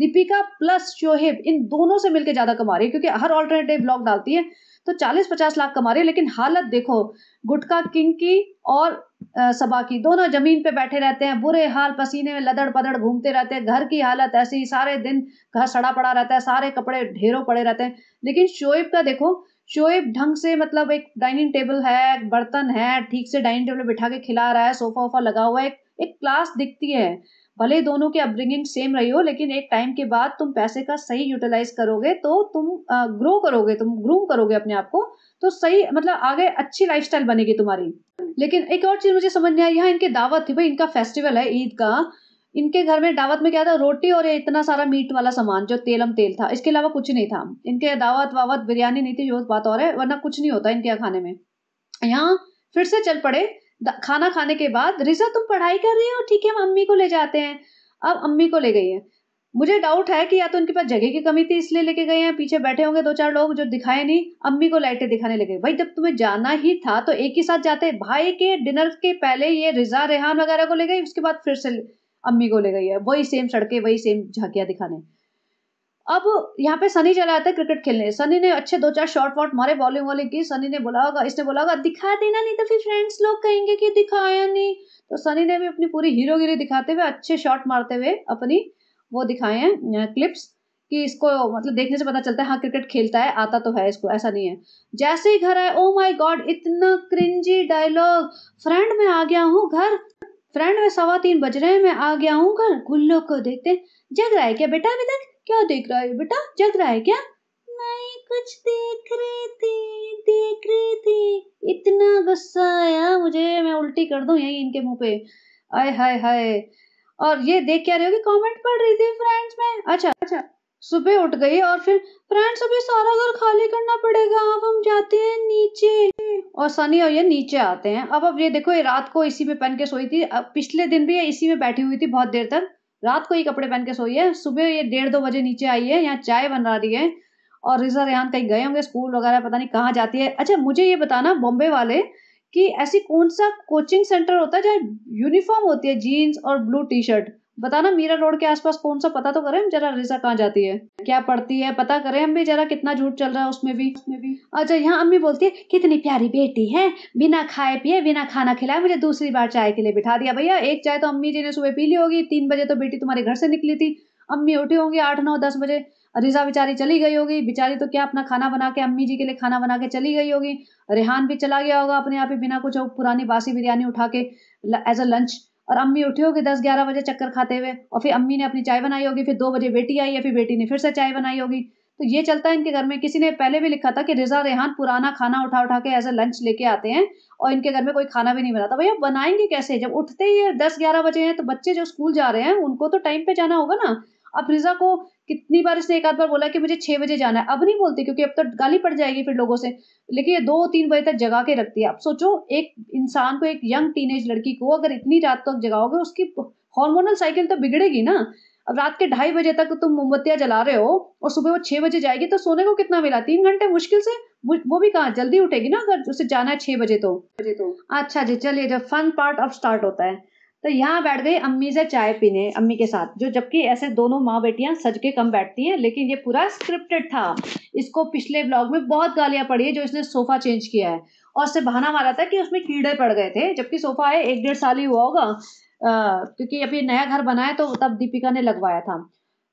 दीपिका प्लस शोहेब इन दोनों से मिलकर ज़्यादा कमा रही है क्योंकि हर ऑल्टरनेटिव ब्लॉग डालती है तो 40-50 लाख कमा रही है लेकिन हालत देखो गुटका किंग की और सबा की दोनों जमीन पे बैठे रहते हैं बुरे हाल पसीने में लदड़ पदड़ घूमते रहते हैं घर की हालत ऐसी सारे दिन घर सड़ा पड़ा रहता है सारे कपड़े ढेरों पड़े रहते हैं लेकिन शोएब का देखो शोएब ढंग से मतलब एक डाइनिंग टेबल है बर्तन है ठीक से डाइनिंग टेबल बैठा के खिला रहा है सोफा वोफा लगा हुआ है एक, एक क्लास दिखती है भले दोनों की अपब्रिंगिंग सेम रही हो लेकिन एक टाइम के बाद तुम पैसे का सही यूटिलाइज करोगे तो तुम ग्रो करोगे तुम ग्रूम करोगे अपने आप को तो सही मतलब आगे अच्छी लाइफस्टाइल बनेगी तुम्हारी लेकिन एक और चीज मुझे समझ नहीं आई यहाँ इनके दावत थी भाई इनका फेस्टिवल है ईद का इनके घर में दावत में क्या था रोटी और ये इतना सारा मीट वाला सामान जो तेलम तेल था इसके अलावा कुछ नहीं था इनके दावत वावत बिरयानी नहीं थी जो बात और है वरना कुछ नहीं होता इनके यहाँ खाने में यहाँ फिर से चल पड़े खाना खाने के बाद रिजा तुम पढ़ाई कर रही हो ठीक है हम अम्मी को ले जाते हैं अब अम्मी को ले गई है मुझे डाउट है कि या तो उनके पास जगह की कमी थी इसलिए लेके गए हैं पीछे बैठे होंगे दो चार लोग जो दिखाए नहीं अम्मी को लाइटें दिखाने लगे भाई जब तुम्हें जाना ही था तो एक ही साथ जाते भाई के डिनर के पहले ये रिजा रेहान वगैरह को ले गई उसके बाद फिर से अम्मी को ले गई है वही सेम सड़के वही सेम झांकियाँ दिखाने अब यहाँ पे सनी चला आता है क्रिकेट खेलने सनी ने अच्छे दो चार शॉर्ट वॉट मारे बॉलिंग वॉलिंग की सनी ने बोला होगा इसने बोला होगा दिखा देना नहीं तो फिर फ्रेंड्स लोग कहेंगे कि दिखाया नहीं तो सनी ने भी अपनी पूरी हीरोगिरी दिखाते हुए अच्छे शॉट मारते हुए अपनी वो दिखाए हैं क्लिप्स कि इसको मतलब देखने से पता चलता है हाँ क्रिकेट खेलता है आता तो है इसको ऐसा नहीं है जैसे ही घर आए ओ माई गॉड इतना क्रिंजी डायलॉग फ्रेंड मैं आ गया हूँ घर फ्रेंड में सवा तीन बज रहे हैं मैं आ गया हूँ घर गुल्लो को देखते जग रहा है क्या बेटा अभी तक क्या देख रहा है बेटा जग रहा है क्या मैं कुछ देख रही थी देख रही थी इतना गुस्सा आया मुझे मैं उल्टी कर दू यही इनके मुंह पे आय हाय हाय और ये देख क्या रही होगी कमेंट पढ़ रही थी फ्रेंड्स में अच्छा अच्छा सुबह उठ गई और फिर फ्रेंड्स अभी सारा घर खाली करना पड़ेगा अब हम जाते हैं नीचे और सनी और ये नीचे आते हैं अब अब ये देखो ये रात को इसी में पहन के सोई थी अब पिछले दिन भी ये इसी में बैठी हुई थी बहुत देर तक रात को ये कपड़े पहन के सोई है सुबह ये डेढ़ दो बजे नीचे आई है यहाँ चाय बना रही है और रिजा रेहान कहीं गए होंगे स्कूल वगैरह पता नहीं कहाँ जाती है अच्छा मुझे ये बताना बॉम्बे वाले कि ऐसी कौन सा कोचिंग सेंटर होता है जहाँ यूनिफॉर्म होती है जीन्स और ब्लू टी शर्ट बताना मीरा रोड के आसपास कौन सा पता तो करें जरा रिजा कहाँ जाती है क्या पढ़ती है पता करें हम भी जरा कितना झूठ चल रहा है उसमें भी उसमें भी अच्छा यहाँ अम्मी बोलती है कितनी प्यारी बेटी है बिना खाए पिए बिना खाना खिलाए मुझे दूसरी बार चाय के लिए बिठा दिया भैया एक चाय तो अम्मी जी ने सुबह पी ली होगी तीन बजे तो बेटी तुम्हारे घर से निकली थी अम्मी उठी होंगी आठ नौ दस बजे रिजा बेचारी चली गई होगी बेचारी तो क्या अपना खाना बना के अम्मी जी के लिए खाना बना के चली गई होगी रेहान भी चला गया होगा अपने आप ही बिना कुछ पुरानी बासी बिरयानी उठा के एज अ लंच और अम्मी उठे होगी दस ग्यारह बजे चक्कर खाते हुए और फिर अम्मी ने अपनी चाय बनाई होगी फिर दो बजे बेटी आई है फिर बेटी ने फिर से चाय बनाई होगी तो ये चलता है इनके घर में किसी ने पहले भी लिखा था कि रिजा रेहान पुराना खाना उठा उठा के एज ए लंच लेके आते हैं और इनके घर में कोई खाना भी नहीं बनाता भैया बनाएंगे कैसे जब उठते ही दस ग्यारह बजे हैं तो बच्चे जो स्कूल जा रहे हैं उनको तो टाइम पे जाना होगा ना अब रिजा को कितनी बार इसने एक आध बार बोला कि मुझे छह बजे जाना है अब नहीं बोलती क्योंकि अब तो गाली पड़ जाएगी फिर लोगों से लेकिन ये दो तीन बजे तक जगा के रखती है अब सोचो एक इंसान को एक यंग टीन लड़की को अगर इतनी रात तक जगाओगे उसकी हॉर्मोनल साइकिल तो बिगड़ेगी ना अब रात के ढाई बजे तक तुम मोमबत्तियां जला रहे हो और सुबह वो छह बजे जाएगी तो सोने को कितना मिला तीन घंटे मुश्किल से वो भी कहा जल्दी उठेगी ना अगर उसे जाना है छह बजे तो बजे तो अच्छा जी चलिए जब फन पार्ट अब स्टार्ट होता है तो यहाँ बैठ गई अम्मी से चाय पीने अम्मी के साथ जो जबकि ऐसे दोनों माँ बेटियाँ सज के कम बैठती हैं लेकिन ये पूरा स्क्रिप्टेड था इसको पिछले ब्लॉग में बहुत गालियाँ पड़ी है जो इसने सोफ़ा चेंज किया है और उससे बहाना मारा था कि उसमें कीड़े पड़ गए थे जबकि सोफ़ा है एक डेढ़ साल ही हुआ होगा क्योंकि अभी नया घर बनाया तो तब दीपिका ने लगवाया था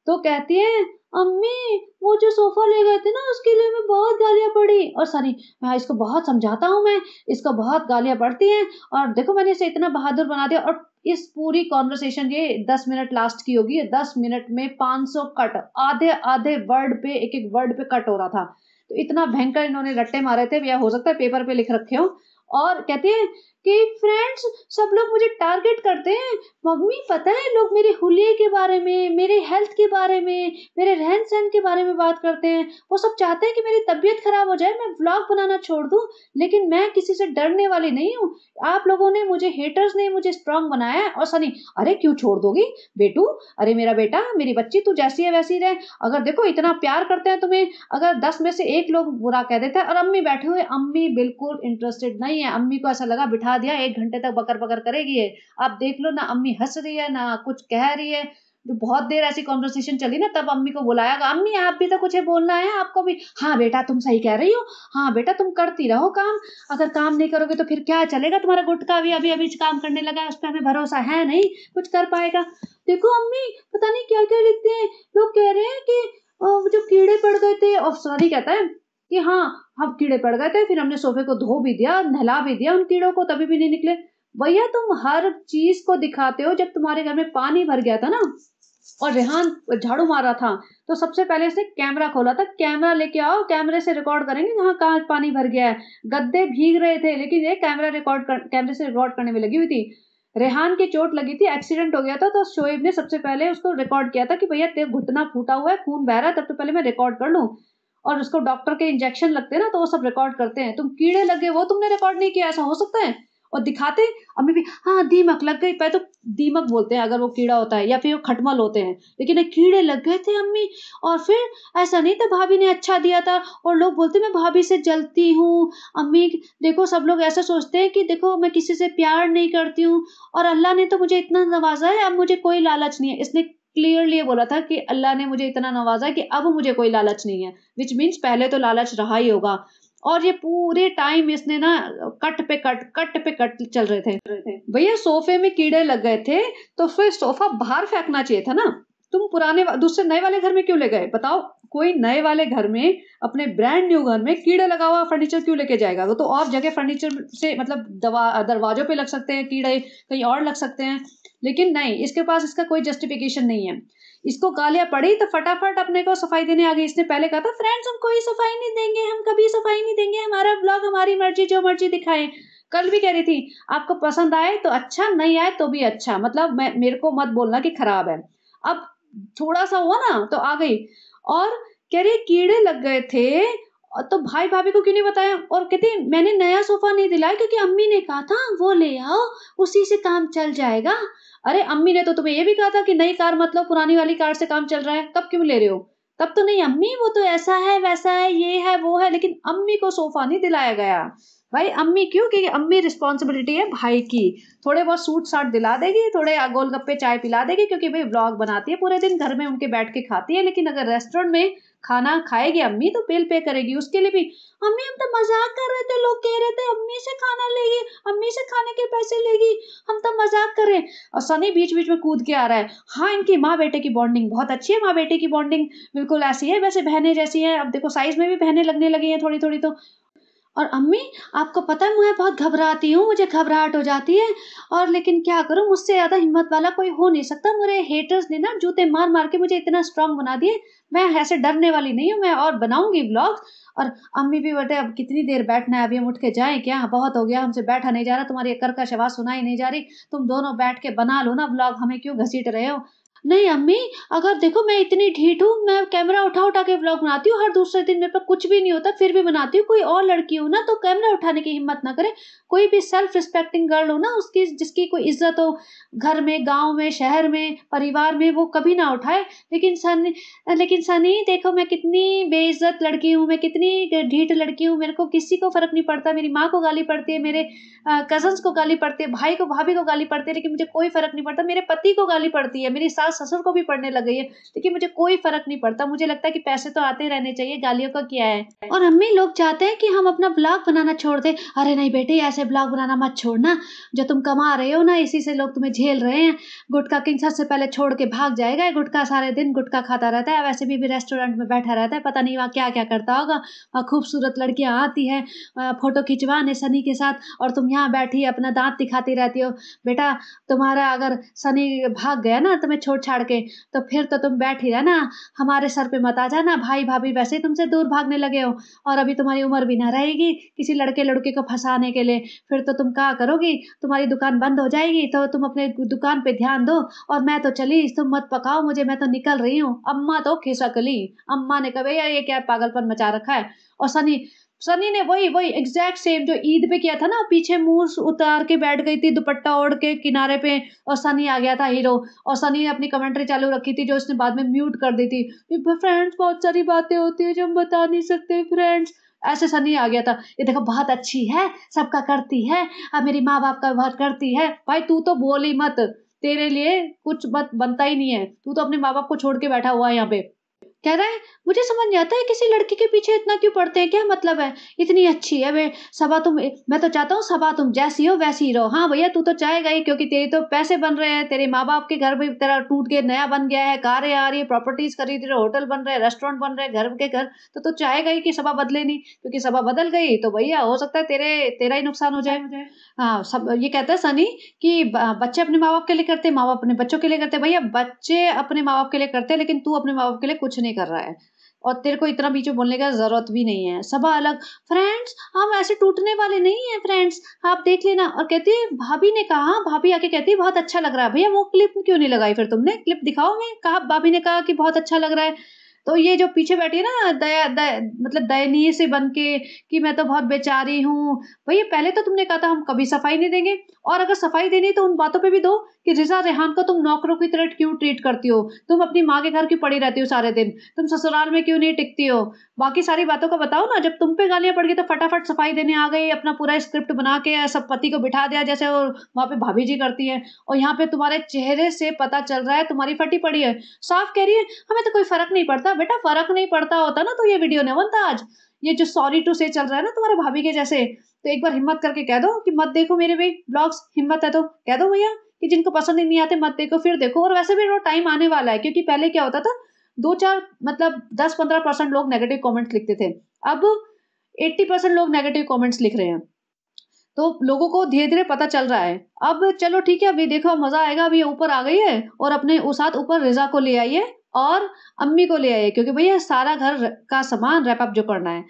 तो कहती है अम्मी वो जो सोफा ले गए थे ना उसके लिए मैं बहुत गालियाँ पड़ी और सॉरी मैं इसको बहुत समझाता हूँ मैं इसको बहुत गालियाँ पड़ती हैं और देखो मैंने इसे इतना बहादुर बना दिया और इस पूरी कॉन्वर्सेशन ये दस मिनट लास्ट की होगी दस मिनट में पाँच सौ कट आधे आधे वर्ड पे एक एक वर्ड पे कट हो रहा था तो इतना भयंकर इन्होंने रट्टे मारे थे या हो सकता है पेपर पे लिख रखे हो और कहते हैं कि फ्रेंड्स सब लोग मुझे टारगेट करते हैं मम्मी पता है लोग मेरे हुलिये के बारे में मेरे हेल्थ के बारे में मेरे रहन सहन के बारे में बात करते हैं वो सब चाहते हैं कि मेरी तबीयत खराब हो जाए मैं ब्लॉग बनाना छोड़ दूँ लेकिन मैं किसी से डरने वाली नहीं हूँ आप लोगों ने मुझे हेटर्स ने मुझे स्ट्रांग बनाया है और सनी अरे क्यों छोड़ दोगी बेटू अरे मेरा बेटा मेरी बच्ची तू जैसी है वैसी रहे अगर देखो इतना प्यार करते हैं तुम्हें अगर दस में से एक लोग बुरा कह देता है और अम्मी बैठे हुए अम्मी बिल्कुल इंटरेस्टेड नहीं है अम्मी को ऐसा लगा बिठा बता दिया एक घंटे तक बकर बकर करेगी ये आप देख लो ना अम्मी हंस रही है ना कुछ कह रही है जो तो बहुत देर ऐसी कॉन्वर्सेशन चली ना तब अम्मी को बुलाया अम्मी आप भी तो कुछ बोलना है आपको भी हाँ बेटा तुम सही कह रही हो हाँ बेटा तुम करती रहो काम अगर काम नहीं करोगे तो फिर क्या चलेगा तुम्हारा गुटका भी अभी अभी काम करने लगा है उस पर हमें भरोसा है नहीं कुछ कर पाएगा देखो अम्मी पता नहीं क्या क्या लिखते हैं लोग कह रहे हैं कि जो कीड़े पड़ गए थे और सॉरी कहता है कि हाँ अब कीड़े पड़ गए थे फिर हमने सोफे को धो भी दिया नहला भी दिया उन कीड़ों को तभी भी नहीं निकले भैया तुम हर चीज को दिखाते हो जब तुम्हारे घर में पानी भर गया था ना और रेहान झाड़ू मारा था तो सबसे पहले इसने कैमरा खोला था कैमरा लेके आओ कैमरे से रिकॉर्ड करेंगे कहाँ कहाँ पानी भर गया है गद्दे भीग रहे थे लेकिन ये कैमरा रिकॉर्ड कर, कैमरे से रिकॉर्ड करने में लगी हुई थी रेहान की चोट लगी थी एक्सीडेंट हो गया था तो शोएब ने सबसे पहले उसको रिकॉर्ड किया था कि भैया तेरे घुटना फूटा हुआ है खून बह रहा है तब तो पहले मैं रिकॉर्ड कर लूँ और उसको डॉक्टर के इंजेक्शन लगते हैं ना तो वो सब रिकॉर्ड करते हैं तुम कीड़े लगे वो तुमने रिकॉर्ड नहीं किया ऐसा हो सकता है और दिखाते अम्मी भी हाँ दीमक लग गई पहले तो दीमक बोलते हैं अगर वो कीड़ा होता है या फिर वो खटमल होते हैं लेकिन कीड़े लग गए थे अम्मी और फिर ऐसा नहीं था भाभी ने अच्छा दिया था और लोग बोलते मैं भाभी से जलती हूँ अम्मी देखो सब लोग ऐसा सोचते हैं कि देखो मैं किसी से प्यार नहीं करती हूँ और अल्लाह ने तो मुझे इतना नवाजा है अब मुझे कोई लालच नहीं है इसने क्लियरली बोला था कि अल्लाह ने मुझे इतना नवाजा कि अब मुझे कोई लालच नहीं है विच मीन्स पहले तो लालच रहा ही होगा और ये पूरे टाइम इसने ना कट पे कट कट पे कट चल रहे थे भैया सोफे में कीड़े लग गए थे तो फिर सोफा बाहर फेंकना चाहिए था ना तुम पुराने दूसरे नए वाले घर में क्यों ले गए बताओ कोई नए वाले घर में अपने ब्रांड न्यू घर में कीड़ा लगा हुआ फर्नीचर क्यों लेके जाएगा वो तो और जगह फर्नीचर से मतलब दरवाजों पे लग सकते हैं कीड़े कहीं और लग सकते हैं लेकिन नहीं इसके पास इसका कोई जस्टिफिकेशन नहीं है इसको गालियां पड़ी तो फटाफट अपने को सफाई देने आ गई इसने पहले कहा था फ्रेंड्स हम कोई सफाई नहीं देंगे हम कभी सफाई नहीं देंगे हमारा ब्लॉग हमारी मर्जी जो मर्जी दिखाए कल भी कह रही थी आपको पसंद आए तो अच्छा नहीं आए तो भी अच्छा मतलब मैं मेरे को मत बोलना कि खराब है अब थोड़ा सा हुआ ना तो आ गई और कह रहे कीड़े लग गए थे तो भाई भाभी को क्यों नहीं बताया और कहते मैंने नया सोफा नहीं दिलाया क्योंकि अम्मी ने कहा था वो ले आओ उसी से काम चल जाएगा अरे अम्मी ने तो तुम्हें ये भी कहा था कि नई कार मतलब पुरानी वाली कार से काम चल रहा है तब क्यों ले रहे हो तब तो नहीं अम्मी वो तो ऐसा है वैसा है ये है वो है लेकिन अम्मी को सोफा नहीं दिलाया गया भाई अम्मी क्यों क्योंकि अम्मी रिस्पॉन्सिबिलिटी है भाई की थोड़े बहुत सूट साट दिला देगी थोड़े गप्पे चाय पिला देगी क्योंकि भाई ब्लॉग बनाती है पूरे दिन घर में उनके बैठ के खाती है लेकिन अगर रेस्टोरेंट में खाना खाएगी अम्मी तो बिल पे करेगी उसके लिए भी अम्मी हम तो मजाक कर रहे थे लोग कह रहे थे अम्मी से खाना लेगी अम्मी से खाने के पैसे लेगी हम तो मजाक कर रहे हैं और सनी बीच बीच में कूद के आ रहा है हाँ इनकी माँ बेटे की बॉन्डिंग बहुत अच्छी है माँ बेटे की बॉन्डिंग बिल्कुल ऐसी है वैसे बहने जैसी है अब देखो साइज में भी बहने लगने लगी है थोड़ी थोड़ी तो और अम्मी आपको पता है मैं बहुत घबराती हूँ मुझे घबराहट हो जाती है और लेकिन क्या करूँ मुझसे ज़्यादा हिम्मत वाला कोई हो नहीं सकता मेरे हेटर्स ने ना जूते मार मार के मुझे इतना स्ट्रांग बना दिए मैं ऐसे डरने वाली नहीं हूँ मैं और बनाऊंगी ब्लॉग और अम्मी भी बेटे अब कितनी देर बैठना है अभी हम उठ के जाएँ क्या बहुत हो गया हमसे बैठा नहीं जा रहा तुम्हारी कर का शवा सुनाई नहीं जा रही तुम दोनों बैठ के बना लो ना ब्लॉग हमें क्यों घसीट रहे हो नहीं अम्मी अगर देखो मैं इतनी ढीठ हूँ मैं कैमरा उठा उठा के ब्लॉग बनाती हूँ हर दूसरे दिन मेरे पर कुछ भी नहीं होता फिर भी बनाती हूँ कोई और लड़की हो ना तो कैमरा उठाने की हिम्मत ना करे कोई भी सेल्फ रिस्पेक्टिंग गर्ल हो ना उसकी जिसकी कोई इज्जत हो घर में गाँव में शहर में परिवार में वो कभी ना उठाए लेकिन सनी लेकिन सनी देखो मैं कितनी बेइज्जत लड़की हूँ मैं कितनी ढीठ लड़की हूँ मेरे को किसी को फ़र्क नहीं पड़ता मेरी माँ को गाली पड़ती है मेरे कज़न्स को गाली पड़ती है भाई को भाभी को गाली पड़ती है लेकिन मुझे कोई फ़र्क नहीं पड़ता मेरे पति को गाली पड़ती है मेरी सास सास ससुर को भी पढ़ने लग गई है देखिए मुझे कोई फर्क नहीं पड़ता मुझे लगता है कि पैसे तो आते रहने चाहिए गालियों का क्या है और अम्मी लोग चाहते हैं कि हम अपना ब्लॉग बनाना छोड़ दे अरे नहीं बेटे ऐसे ब्लॉग बनाना मत छोड़ना जो तुम कमा रहे हो ना इसी से लोग तुम्हें झेल रहे हैं गुटका किंग सबसे पहले छोड़ के भाग जाएगा गुटका सारे दिन गुटका खाता रहता है वैसे भी, रेस्टोरेंट में बैठा रहता है पता नहीं वहाँ क्या क्या करता होगा वहाँ खूबसूरत लड़कियाँ आती है फोटो खिंचवाने सनी के साथ और तुम यहाँ बैठी अपना दांत दिखाती रहती हो बेटा तुम्हारा अगर सनी भाग गया ना तुम्हें छोड़ छोड़ छाड़ के तो फिर तो तुम बैठ ही रहना हमारे सर पे मत आ जाना भाई भाभी वैसे ही तुमसे दूर भागने लगे हो और अभी तुम्हारी उम्र भी ना रहेगी किसी लड़के लड़के को फंसाने के लिए फिर तो तुम कहा करोगी तुम्हारी दुकान बंद हो जाएगी तो तुम अपने दुकान पे ध्यान दो और मैं तो चली तुम मत पकाओ मुझे मैं तो निकल रही हूँ अम्मा तो खिसक ली अम्मा ने कहा भैया ये क्या पागलपन मचा रखा है और सनी सनी ने वही वही एग्जैक्ट सेम जो ईद पे किया था ना पीछे मूस उतार के बैठ गई थी दुपट्टा ओढ़ के किनारे पे और सनी आ गया था हीरो और सनी ने अपनी कमेंट्री चालू रखी थी जो उसने बाद में म्यूट कर दी थी फ्रेंड्स बहुत सारी बातें होती है जो हम बता नहीं सकते फ्रेंड्स ऐसे सनी आ गया था ये देखो बहुत अच्छी है सबका करती है अब मेरी माँ बाप का बहुत करती है भाई तू तो बोली मत तेरे लिए कुछ मत बनता ही नहीं है तू तो अपने माँ बाप को छोड़ के बैठा हुआ है यहाँ पे कह रहा है मुझे समझ नहीं आता है किसी लड़की के पीछे इतना क्यों पड़ते हैं क्या मतलब है इतनी अच्छी है बे सबा तुम मैं तो चाहता हूँ सबा तुम जैसी हो वैसी रहो हाँ भैया तू तो चाहेगा ही क्योंकि तेरी तो पैसे बन रहे हैं तेरे माँ बाप के घर भी तेरा टूट गए नया बन गया है कारें आ रही है प्रॉपर्टीज खरीद रहे होटल बन रहे रेस्टोरेंट बन रहे घर के घर तो तू चाहेगा ही कि सभा बदले नहीं क्योंकि सभा बदल गई तो भैया हो सकता है तेरे तेरा ही नुकसान हो जाए हाँ सब ये कहता है सनी कि बच्चे अपने माँ बाप के लिए करते माँ बाप अपने बच्चों के लिए करते भैया बच्चे अपने माँ बाप के लिए करते लेकिन तू अपने माँ बाप के लिए कुछ नहीं नहीं कर रहा है और तेरे को इतना बीच में बोलने का ज़रूरत भी नहीं है सब अलग फ्रेंड्स हम ऐसे टूटने वाले नहीं है फ्रेंड्स आप देख लेना और कहती है भाभी ने कहा भाभी आके कहती है बहुत अच्छा लग रहा है भैया वो क्लिप क्यों नहीं लगाई फिर तुमने क्लिप दिखाओ मैं कहा भाभी ने कहा कि बहुत अच्छा लग रहा है तो ये जो पीछे बैठी है ना दया दया मतलब दयनीय से बन के कि मैं तो बहुत बेचारी हूँ भैया पहले तो तुमने कहा था हम कभी सफाई नहीं देंगे और अगर सफाई देनी तो उन बातों पे भी दो कि रिजा रेहान को तुम नौकरों की तरह क्यों ट्रीट करती हो तुम अपनी माँ के घर क्यों पड़ी रहती हो सारे दिन तुम ससुराल में क्यों नहीं टिकती हो बाकी सारी बातों का बताओ ना जब तुम पे गालियां पड़ गई तो फटाफट सफाई देने आ गई अपना पूरा स्क्रिप्ट बना के सब पति को बिठा दिया जैसे वो वहाँ पे भाभी जी करती है और यहाँ पे तुम्हारे चेहरे से पता चल रहा है तुम्हारी फटी पड़ी है साफ कह रही है हमें तो कोई फर्क नहीं पड़ता बेटा फर्क नहीं पड़ता होता ना तो ये वीडियो नहीं बनता आज ये जो सॉरी टू से चल रहा है ना तुम्हारे भाभी के जैसे तो एक बार हिम्मत करके कह दो कि मत देखो मेरे भाई ब्लॉग्स हिम्मत है तो कह दो भैया कि जिनको पसंद ही नहीं आते मत देखो फिर देखो और वैसे भी वो टाइम आने वाला है क्योंकि पहले क्या होता था दो चार मतलब दस पंद्रह परसेंट लोग नेगेटिव कॉमेंट्स लिखते थे अब एट्टी परसेंट लोग नेगेटिव कॉमेंट्स लिख रहे हैं तो लोगों को धीरे धीरे पता चल रहा है अब चलो ठीक है अभी देखो मज़ा आएगा अभी ऊपर आ गई है और अपने उस साथ ऊपर रिजा को ले आइए और अम्मी को ले आइए क्योंकि भैया सारा घर का सामान रैपअप जो करना है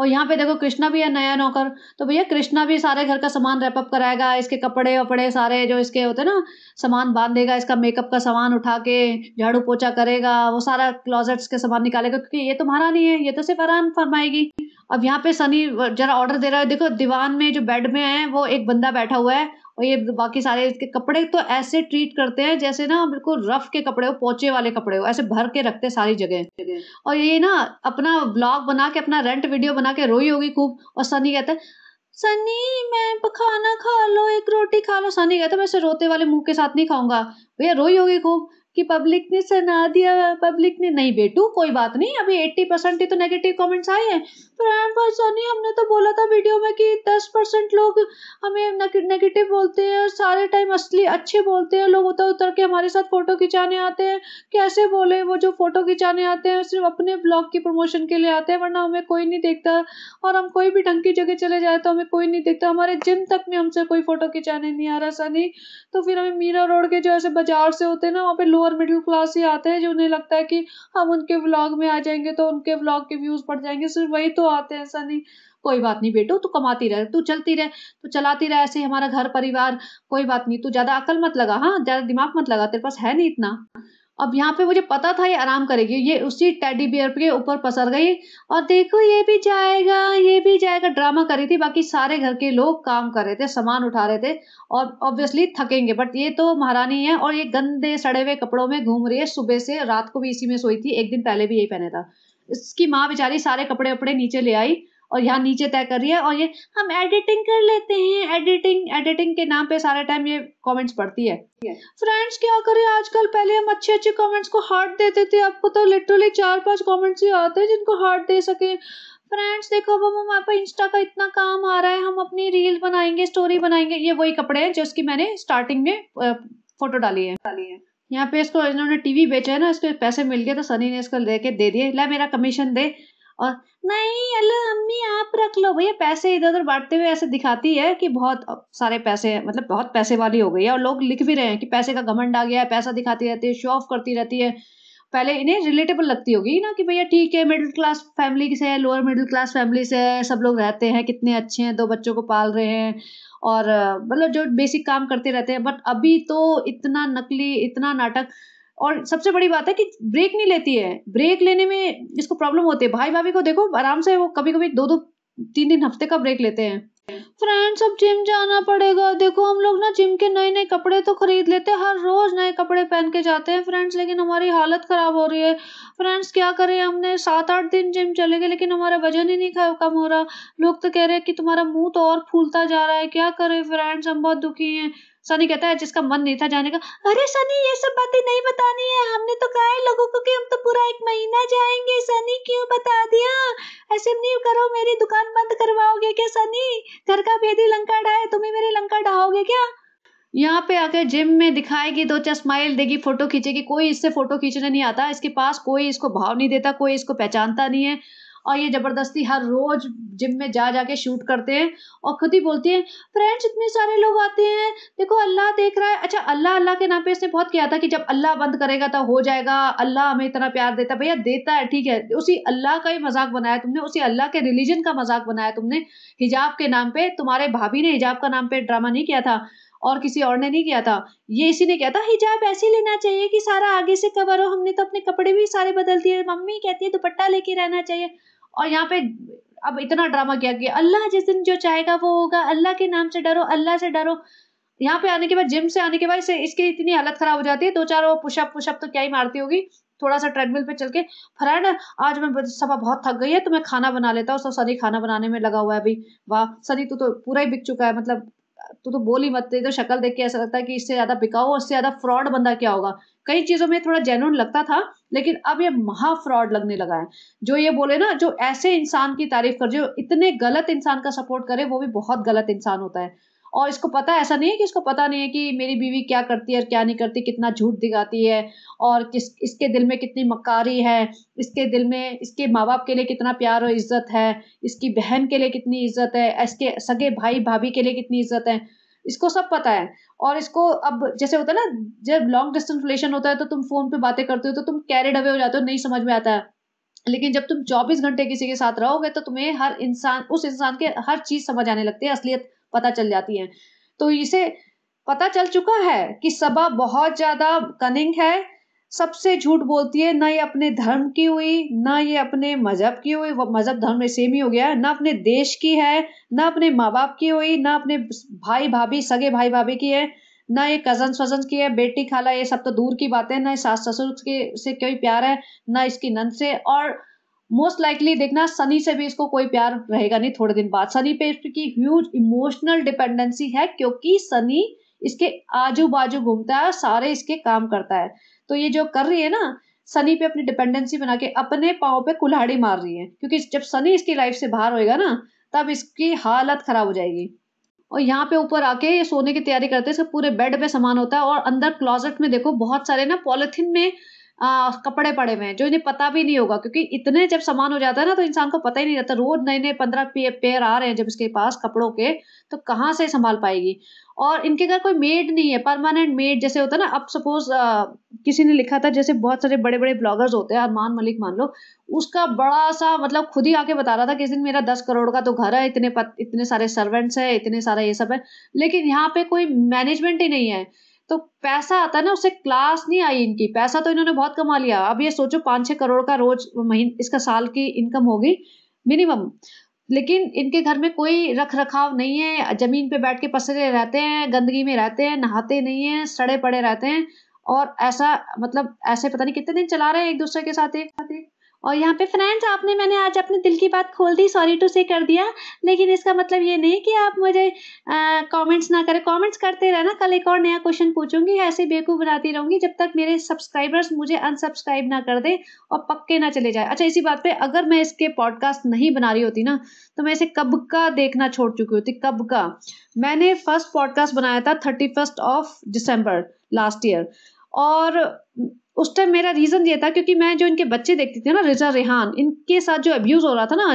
और यहाँ पे देखो कृष्णा भी है नया नौकर तो भैया कृष्णा भी सारे घर का सामान रैपअप कराएगा इसके कपड़े वपड़े सारे जो इसके होते ना सामान बांध देगा इसका मेकअप का सामान उठा के झाड़ू पोछा करेगा वो सारा क्लॉजेट्स के सामान निकालेगा क्योंकि ये तो महारानी है ये तो सिर्फ आराम फरमाएगी अब यहाँ पे सनी जरा ऑर्डर दे रहा है देखो दीवान में जो बेड में है वो एक बंदा बैठा हुआ है और ये बाकी सारे इसके कपड़े तो ऐसे ट्रीट करते हैं जैसे ना बिल्कुल रफ के कपड़े हो पोचे वाले कपड़े हो ऐसे भर के रखते सारी जगह और ये ना अपना ब्लॉग बना के अपना रेंट वीडियो बना के रोई होगी खूब और सनी कहता है सनी मैं खाना खा लो एक रोटी खा लो सनी कहता मैं रोते वाले मुंह के साथ नहीं खाऊंगा भैया रोई होगी खूब कि पब्लिक ने सुना दिया पब्लिक ने नहीं बेटू कोई बात नहीं अभी एट्टी परसेंट ही तो नेगेटिव कमेंट्स आए हैं पर पर सनी हमने तो बोला था वीडियो में कि दस परसेंट लोग हमें नेगेटिव बोलते हैं और सारे टाइम असली अच्छे बोलते हैं लोग उतर उतर के हमारे साथ फ़ोटो खिंचाने आते हैं कैसे बोले वो जो फ़ोटो खिंचाने आते हैं सिर्फ अपने ब्लॉग की प्रमोशन के लिए आते हैं वरना हमें कोई नहीं देखता और हम कोई भी ढंग की जगह चले जाए तो हमें कोई नहीं देखता हमारे जिम तक में हमसे कोई फ़ोटो खिंचाने नहीं आ रहा सनी तो फिर हमें मीरा रोड के जो ऐसे बाजार से होते हैं ना वहाँ पे लोअर मिडिल क्लास ही आते हैं जो उन्हें लगता है कि हम उनके व्लॉग में आ जाएंगे तो उनके व्लॉग के व्यूज़ बढ़ जाएंगे सिर्फ वही तो आते हैं ऐसा नहीं कोई बात नहीं बेटो तू कमाती रह तू चलती रह तू चलाती रह ऐसे हमारा घर परिवार कोई बात नहीं तू ज़्यादा अकल मत लगा हाँ ज़्यादा दिमाग मत लगा तेरे पास है नहीं इतना अब यहाँ पे मुझे पता था ये आराम करेगी ये उसी टेडी बियर के ऊपर पसर गई और देखो ये भी जाएगा ये भी जाएगा ड्रामा कर रही थी बाकी सारे घर के लोग काम कर रहे थे सामान उठा रहे थे और ऑब्वियसली थकेंगे बट ये तो महारानी है और ये गंदे सड़े हुए कपड़ों में घूम रही है सुबह से रात को भी इसी में सोई थी एक दिन पहले भी यही पहने था इसकी माँ बेचारी सारे कपड़े वपड़े नीचे ले आई और यहाँ नीचे तय कर रही है और ये हम एडिटिंग कर लेते हैं एडिटिंग एडिटिंग के नाम पे सारा टाइम ये कमेंट्स पढ़ती है फ्रेंड्स क्या करें आजकल पहले हम अच्छे अच्छे कमेंट्स को हार्ट देते थे आपको तो लिटरली चार पांच कमेंट्स ही आते हैं जिनको हार्ट दे सके फ्रेंड्स देखो अब हमारे पर इंस्टा का इतना काम आ रहा है हम अपनी रील बनाएंगे स्टोरी बनाएंगे ये वही कपड़े हैं जिसकी मैंने स्टार्टिंग में फोटो डाली है डाली है यहाँ पे इसको इन्होंने टीवी बेचा है ना इसके पैसे मिल गए तो सनी ने इसको लेके दे दिए ला मेरा कमीशन दे और नहीं अल्लो अम्मी आप रख लो भैया पैसे इधर उधर बांटते हुए ऐसे दिखाती है कि बहुत सारे पैसे मतलब बहुत पैसे वाली हो गई है और लोग लिख भी रहे हैं कि पैसे का घमंड आ गया है पैसा दिखाती रहती है शो ऑफ करती रहती है पहले इन्हें रिलेटेबल लगती होगी ना कि भैया ठीक है मिडिल क्लास फैमिली से है लोअर मिडिल क्लास फैमिली से है सब लोग रहते हैं कितने अच्छे हैं दो बच्चों को पाल रहे हैं और मतलब जो बेसिक काम करते रहते हैं बट अभी तो इतना नकली इतना नाटक और सबसे बड़ी बात है कि ब्रेक नहीं लेती है ब्रेक लेने में इसको प्रॉब्लम होती है भाई भाभी को देखो आराम से वो कभी कभी दो दो तीन तीन हफ्ते का ब्रेक लेते हैं फ्रेंड्स अब जिम जाना पड़ेगा देखो हम लोग ना जिम के नए नए कपड़े तो खरीद लेते हैं हर रोज नए कपड़े पहन के जाते हैं फ्रेंड्स लेकिन हमारी हालत खराब हो रही है फ्रेंड्स क्या करें हमने सात आठ दिन जिम चले गए लेकिन हमारा वजन ही नहीं कम हो रहा लोग तो कह रहे हैं कि तुम्हारा मुंह तो और फूलता जा रहा है क्या करें फ्रेंड्स हम बहुत दुखी हैं सनी कहता है जिसका मन नहीं था जाने का अरे सनी ये सब बातें नहीं बतानी है हमने तो कहा है लोगों को कि हम तो पूरा एक महीना जाएंगे सनी क्यों बता दिया ऐसे नहीं करो मेरी दुकान बंद करवाओगे क्या सनी घर का भेदी लंका ढाए तुम्हें मेरी लंका डाओगे क्या यहाँ पे आकर जिम में दिखाएगी दो चार स्माइल देगी फोटो खींचेगी कोई इससे फोटो खींचने नहीं आता इसके पास कोई इसको भाव नहीं देता कोई इसको पहचानता नहीं है और ये ज़बरदस्ती हर रोज़ जिम में जा जाके शूट करते हैं और खुद ही बोलती हैं फ्रेंड्स इतने सारे लोग आते हैं देखो अल्लाह देख रहा है अच्छा अल्लाह अल्लाह के नाम पे इसने बहुत किया था कि जब अल्लाह बंद करेगा तो हो जाएगा अल्लाह हमें इतना प्यार देता भैया देता है ठीक है उसी अल्लाह का ही मजाक बनाया तुमने उसी अल्लाह के रिलीजन का मजाक बनाया तुमने हिजाब के नाम पे तुम्हारे भाभी ने हिजाब का नाम पे ड्रामा नहीं किया था और किसी और ने नहीं किया था ये इसी ने किया था हिजाब ऐसे लेना चाहिए कि सारा आगे से कवर हो हमने तो अपने कपड़े भी सारे बदल दिए मम्मी कहती है दुपट्टा लेके रहना चाहिए और यहाँ पे अब इतना ड्रामा किया गया अल्लाह जिस दिन जो चाहेगा वो होगा अल्लाह के नाम से डरो अल्लाह से डरो यहाँ पे आने के बाद जिम से आने के बाद इसे इसकी इतनी हालत खराब हो जाती है दो चार वो पुशअप पुशअप तो क्या ही मारती होगी थोड़ा सा ट्रेडमिल पे चल के फ्रेंड आज मैं सब बहुत थक गई है तो मैं खाना बना लेता हूँ सनी खाना बनाने में लगा हुआ है अभी वाह सनी तू तो पूरा ही बिक चुका है मतलब तू तो बोल ही मत तेरी तो शक्ल देख के ऐसा लगता है कि इससे ज़्यादा बिकाऊ और इससे ज़्यादा फ्रॉड बंदा क्या होगा कई चीज़ों में थोड़ा जेनुअन लगता था लेकिन अब ये महा फ्रॉड लगने लगा है जो ये बोले ना जो ऐसे इंसान की तारीफ कर जो इतने गलत इंसान का सपोर्ट करे वो भी बहुत गलत इंसान होता है और इसको पता ऐसा नहीं है कि इसको पता नहीं है कि मेरी बीवी क्या करती है और क्या नहीं करती कितना झूठ दिखाती है और किस इसके दिल में कितनी मकारी है इसके दिल में इसके माँ बाप के लिए कितना प्यार और इज्जत है इसकी बहन के लिए कितनी इज्जत है इसके सगे भाई भाभी के लिए कितनी इज्जत है इसको सब पता है और इसको अब जैसे होता है ना जब लॉन्ग डिस्टेंस रिलेशन होता है तो तुम फोन पे बातें करते हो तो तुम कैरिड अवे हो जाते हो नहीं समझ में आता है लेकिन जब तुम 24 घंटे किसी के साथ रहोगे तो तुम्हें हर इंसान उस इंसान के हर चीज समझ आने लगती है असलियत पता चल जाती है तो इसे पता चल चुका है कि सभा बहुत ज़्यादा कनिंग है सबसे झूठ बोलती है ना ये अपने धर्म की हुई ना ये अपने मजहब की हुई मजहब धर्म में सेम ही हो गया ना अपने देश की है ना अपने माँ बाप की हुई ना अपने भाई भाभी सगे भाई भाभी की है ना ये कजन वजन की है बेटी खाला ये सब तो दूर की बातें ना सास ससुर के से कोई प्यार है ना इसकी नंद से और मोस्ट लाइकली देखना सनी से भी इसको कोई प्यार रहेगा नहीं थोड़े दिन बाद सनी पे इसकी ह्यूज इमोशनल डिपेंडेंसी है क्योंकि सनी इसके आजू बाजू घूमता है सारे इसके काम करता है तो ये जो कर रही है ना सनी पे अपनी डिपेंडेंसी बना के अपने पाओ पे कुल्हाड़ी मार रही है क्योंकि जब सनी इसकी लाइफ से बाहर होएगा ना तब इसकी हालत खराब हो जाएगी और यहाँ पे ऊपर आके ये सोने की तैयारी करते हैं पूरे बेड पे सामान होता है और अंदर क्लॉजेट में देखो बहुत सारे ना पॉलिथीन में आ, कपड़े पड़े हुए हैं जो इन्हें पता भी नहीं होगा क्योंकि इतने जब सामान हो जाता है ना तो इंसान को पता ही नहीं रहता रोज नए नए पंद्रह पेयर आ रहे हैं जब इसके पास कपड़ों के तो कहाँ से संभाल पाएगी और इनके घर कोई मेड नहीं है परमानेंट मेड जैसे होता है ना अब सपोज किसी ने लिखा था जैसे बहुत सारे बड़े बड़े ब्लॉगर्स होते हैं अरमान मलिक मान लो उसका बड़ा सा मतलब खुद ही आके बता रहा था कि इस दिन मेरा दस करोड़ का तो घर है इतने पत, इतने सारे सर्वेंट्स है इतने सारा ये सब है लेकिन यहाँ पे कोई मैनेजमेंट ही नहीं है तो पैसा आता है ना उससे क्लास नहीं आई इनकी पैसा तो इन्होंने बहुत कमा लिया अब ये सोचो पाँच छः करोड़ का रोज महीने इसका साल की इनकम होगी मिनिमम लेकिन इनके घर में कोई रख रखाव नहीं है ज़मीन पे बैठ के पसरे रहते हैं गंदगी में रहते हैं नहाते नहीं हैं सड़े पड़े रहते हैं और ऐसा मतलब ऐसे पता नहीं कितने दिन चला रहे हैं एक दूसरे के साथ एक साथ एक और यहाँ पे फ्रेंड्स आपने मैंने आज अपने दिल की बात खोल दी सॉरी टू से कर दिया लेकिन इसका मतलब ये नहीं कि आप मुझे कमेंट्स ना करें कमेंट्स करते रहना कल एक और नया क्वेश्चन पूछूंगी ऐसे बेवकूफ़ बनाती रहूंगी जब तक मेरे सब्सक्राइबर्स मुझे अनसब्सक्राइब ना कर दें और पक्के ना चले जाए अच्छा इसी बात पर अगर मैं इसके पॉडकास्ट नहीं बना रही होती ना तो मैं इसे कब का देखना छोड़ चुकी होती कब का मैंने फर्स्ट पॉडकास्ट बनाया था thirty of December last year और उस टाइम मेरा रीज़न ये था क्योंकि मैं जो इनके बच्चे देखती थी ना रिजा रेहान इनके साथ जो अब्यूज़ हो रहा था ना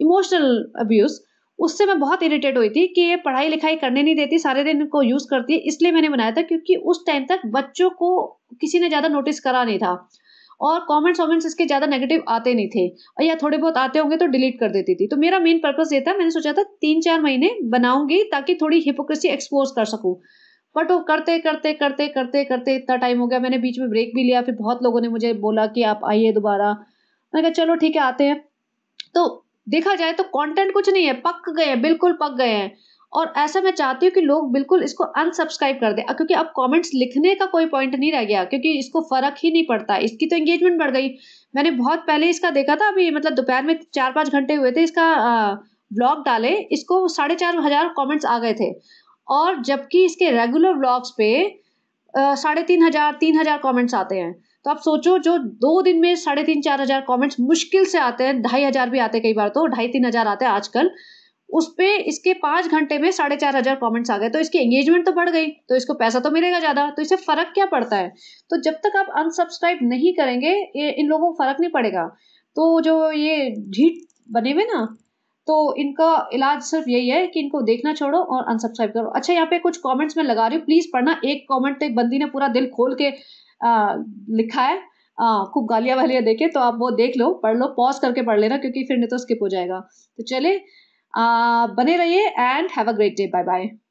इमोशनल अब्यूज़ उससे मैं बहुत इरिटेट हुई थी कि ये पढ़ाई लिखाई करने नहीं देती सारे दिन इनको यूज़ करती है इसलिए मैंने बनाया था क्योंकि उस टाइम तक बच्चों को किसी ने ज़्यादा नोटिस करा नहीं था और कमेंट्स वॉमेंट्स इसके ज़्यादा नेगेटिव आते नहीं थे और या थोड़े बहुत आते होंगे तो डिलीट कर देती थी तो मेरा मेन पर्पज़ ये था मैंने सोचा था तीन चार महीने बनाऊंगी ताकि थोड़ी हिपोक्रेसी एक्सपोज कर सकूँ बट वो करते करते करते करते करते इतना टाइम हो गया मैंने बीच में ब्रेक भी लिया फिर बहुत लोगों ने मुझे बोला कि आप आइए दोबारा मैंने कहा चलो ठीक है आते हैं तो देखा जाए तो कंटेंट कुछ नहीं है पक गए हैं बिल्कुल पक गए हैं और ऐसा मैं चाहती हूँ कि लोग बिल्कुल इसको अनसब्सक्राइब कर दें क्योंकि अब कमेंट्स लिखने का कोई पॉइंट नहीं रह गया क्योंकि इसको फ़र्क ही नहीं पड़ता इसकी तो एंगेजमेंट बढ़ गई मैंने बहुत पहले इसका देखा था अभी मतलब दोपहर में चार पाँच घंटे हुए थे इसका ब्लॉग डाले इसको साढ़े चार हजार कॉमेंट्स आ गए थे और जबकि इसके रेगुलर ब्लॉग्स पे साढ़े तीन हज़ार तीन हज़ार कॉमेंट्स आते हैं तो आप सोचो जो दो दिन में साढ़े तीन चार हज़ार कॉमेंट्स मुश्किल से आते हैं ढाई हज़ार भी आते कई बार तो ढाई तीन हज़ार आते हैं आजकल उस पर इसके पाँच घंटे में साढ़े चार हज़ार कॉमेंट्स आ गए तो इसकी एंगेजमेंट तो बढ़ गई तो इसको पैसा तो मिलेगा ज़्यादा तो इससे फ़र्क क्या पड़ता है तो जब तक आप अनसब्सक्राइब नहीं करेंगे इन लोगों को फ़र्क नहीं पड़ेगा तो जो ये ढीठ बने हुए ना तो इनका इलाज सिर्फ यही है कि इनको देखना छोड़ो और अनसब्सक्राइब करो अच्छा यहाँ पे कुछ कमेंट्स में लगा रही हूँ प्लीज़ पढ़ना एक कमेंट एक बंदी ने पूरा दिल खोल के आ, लिखा है खूब गालियां वालियाँ देखे तो आप वो देख लो पढ़ लो पॉज करके पढ़ लेना क्योंकि फिर नहीं तो स्किप हो जाएगा तो चले आ, बने रहिए and have a great day bye bye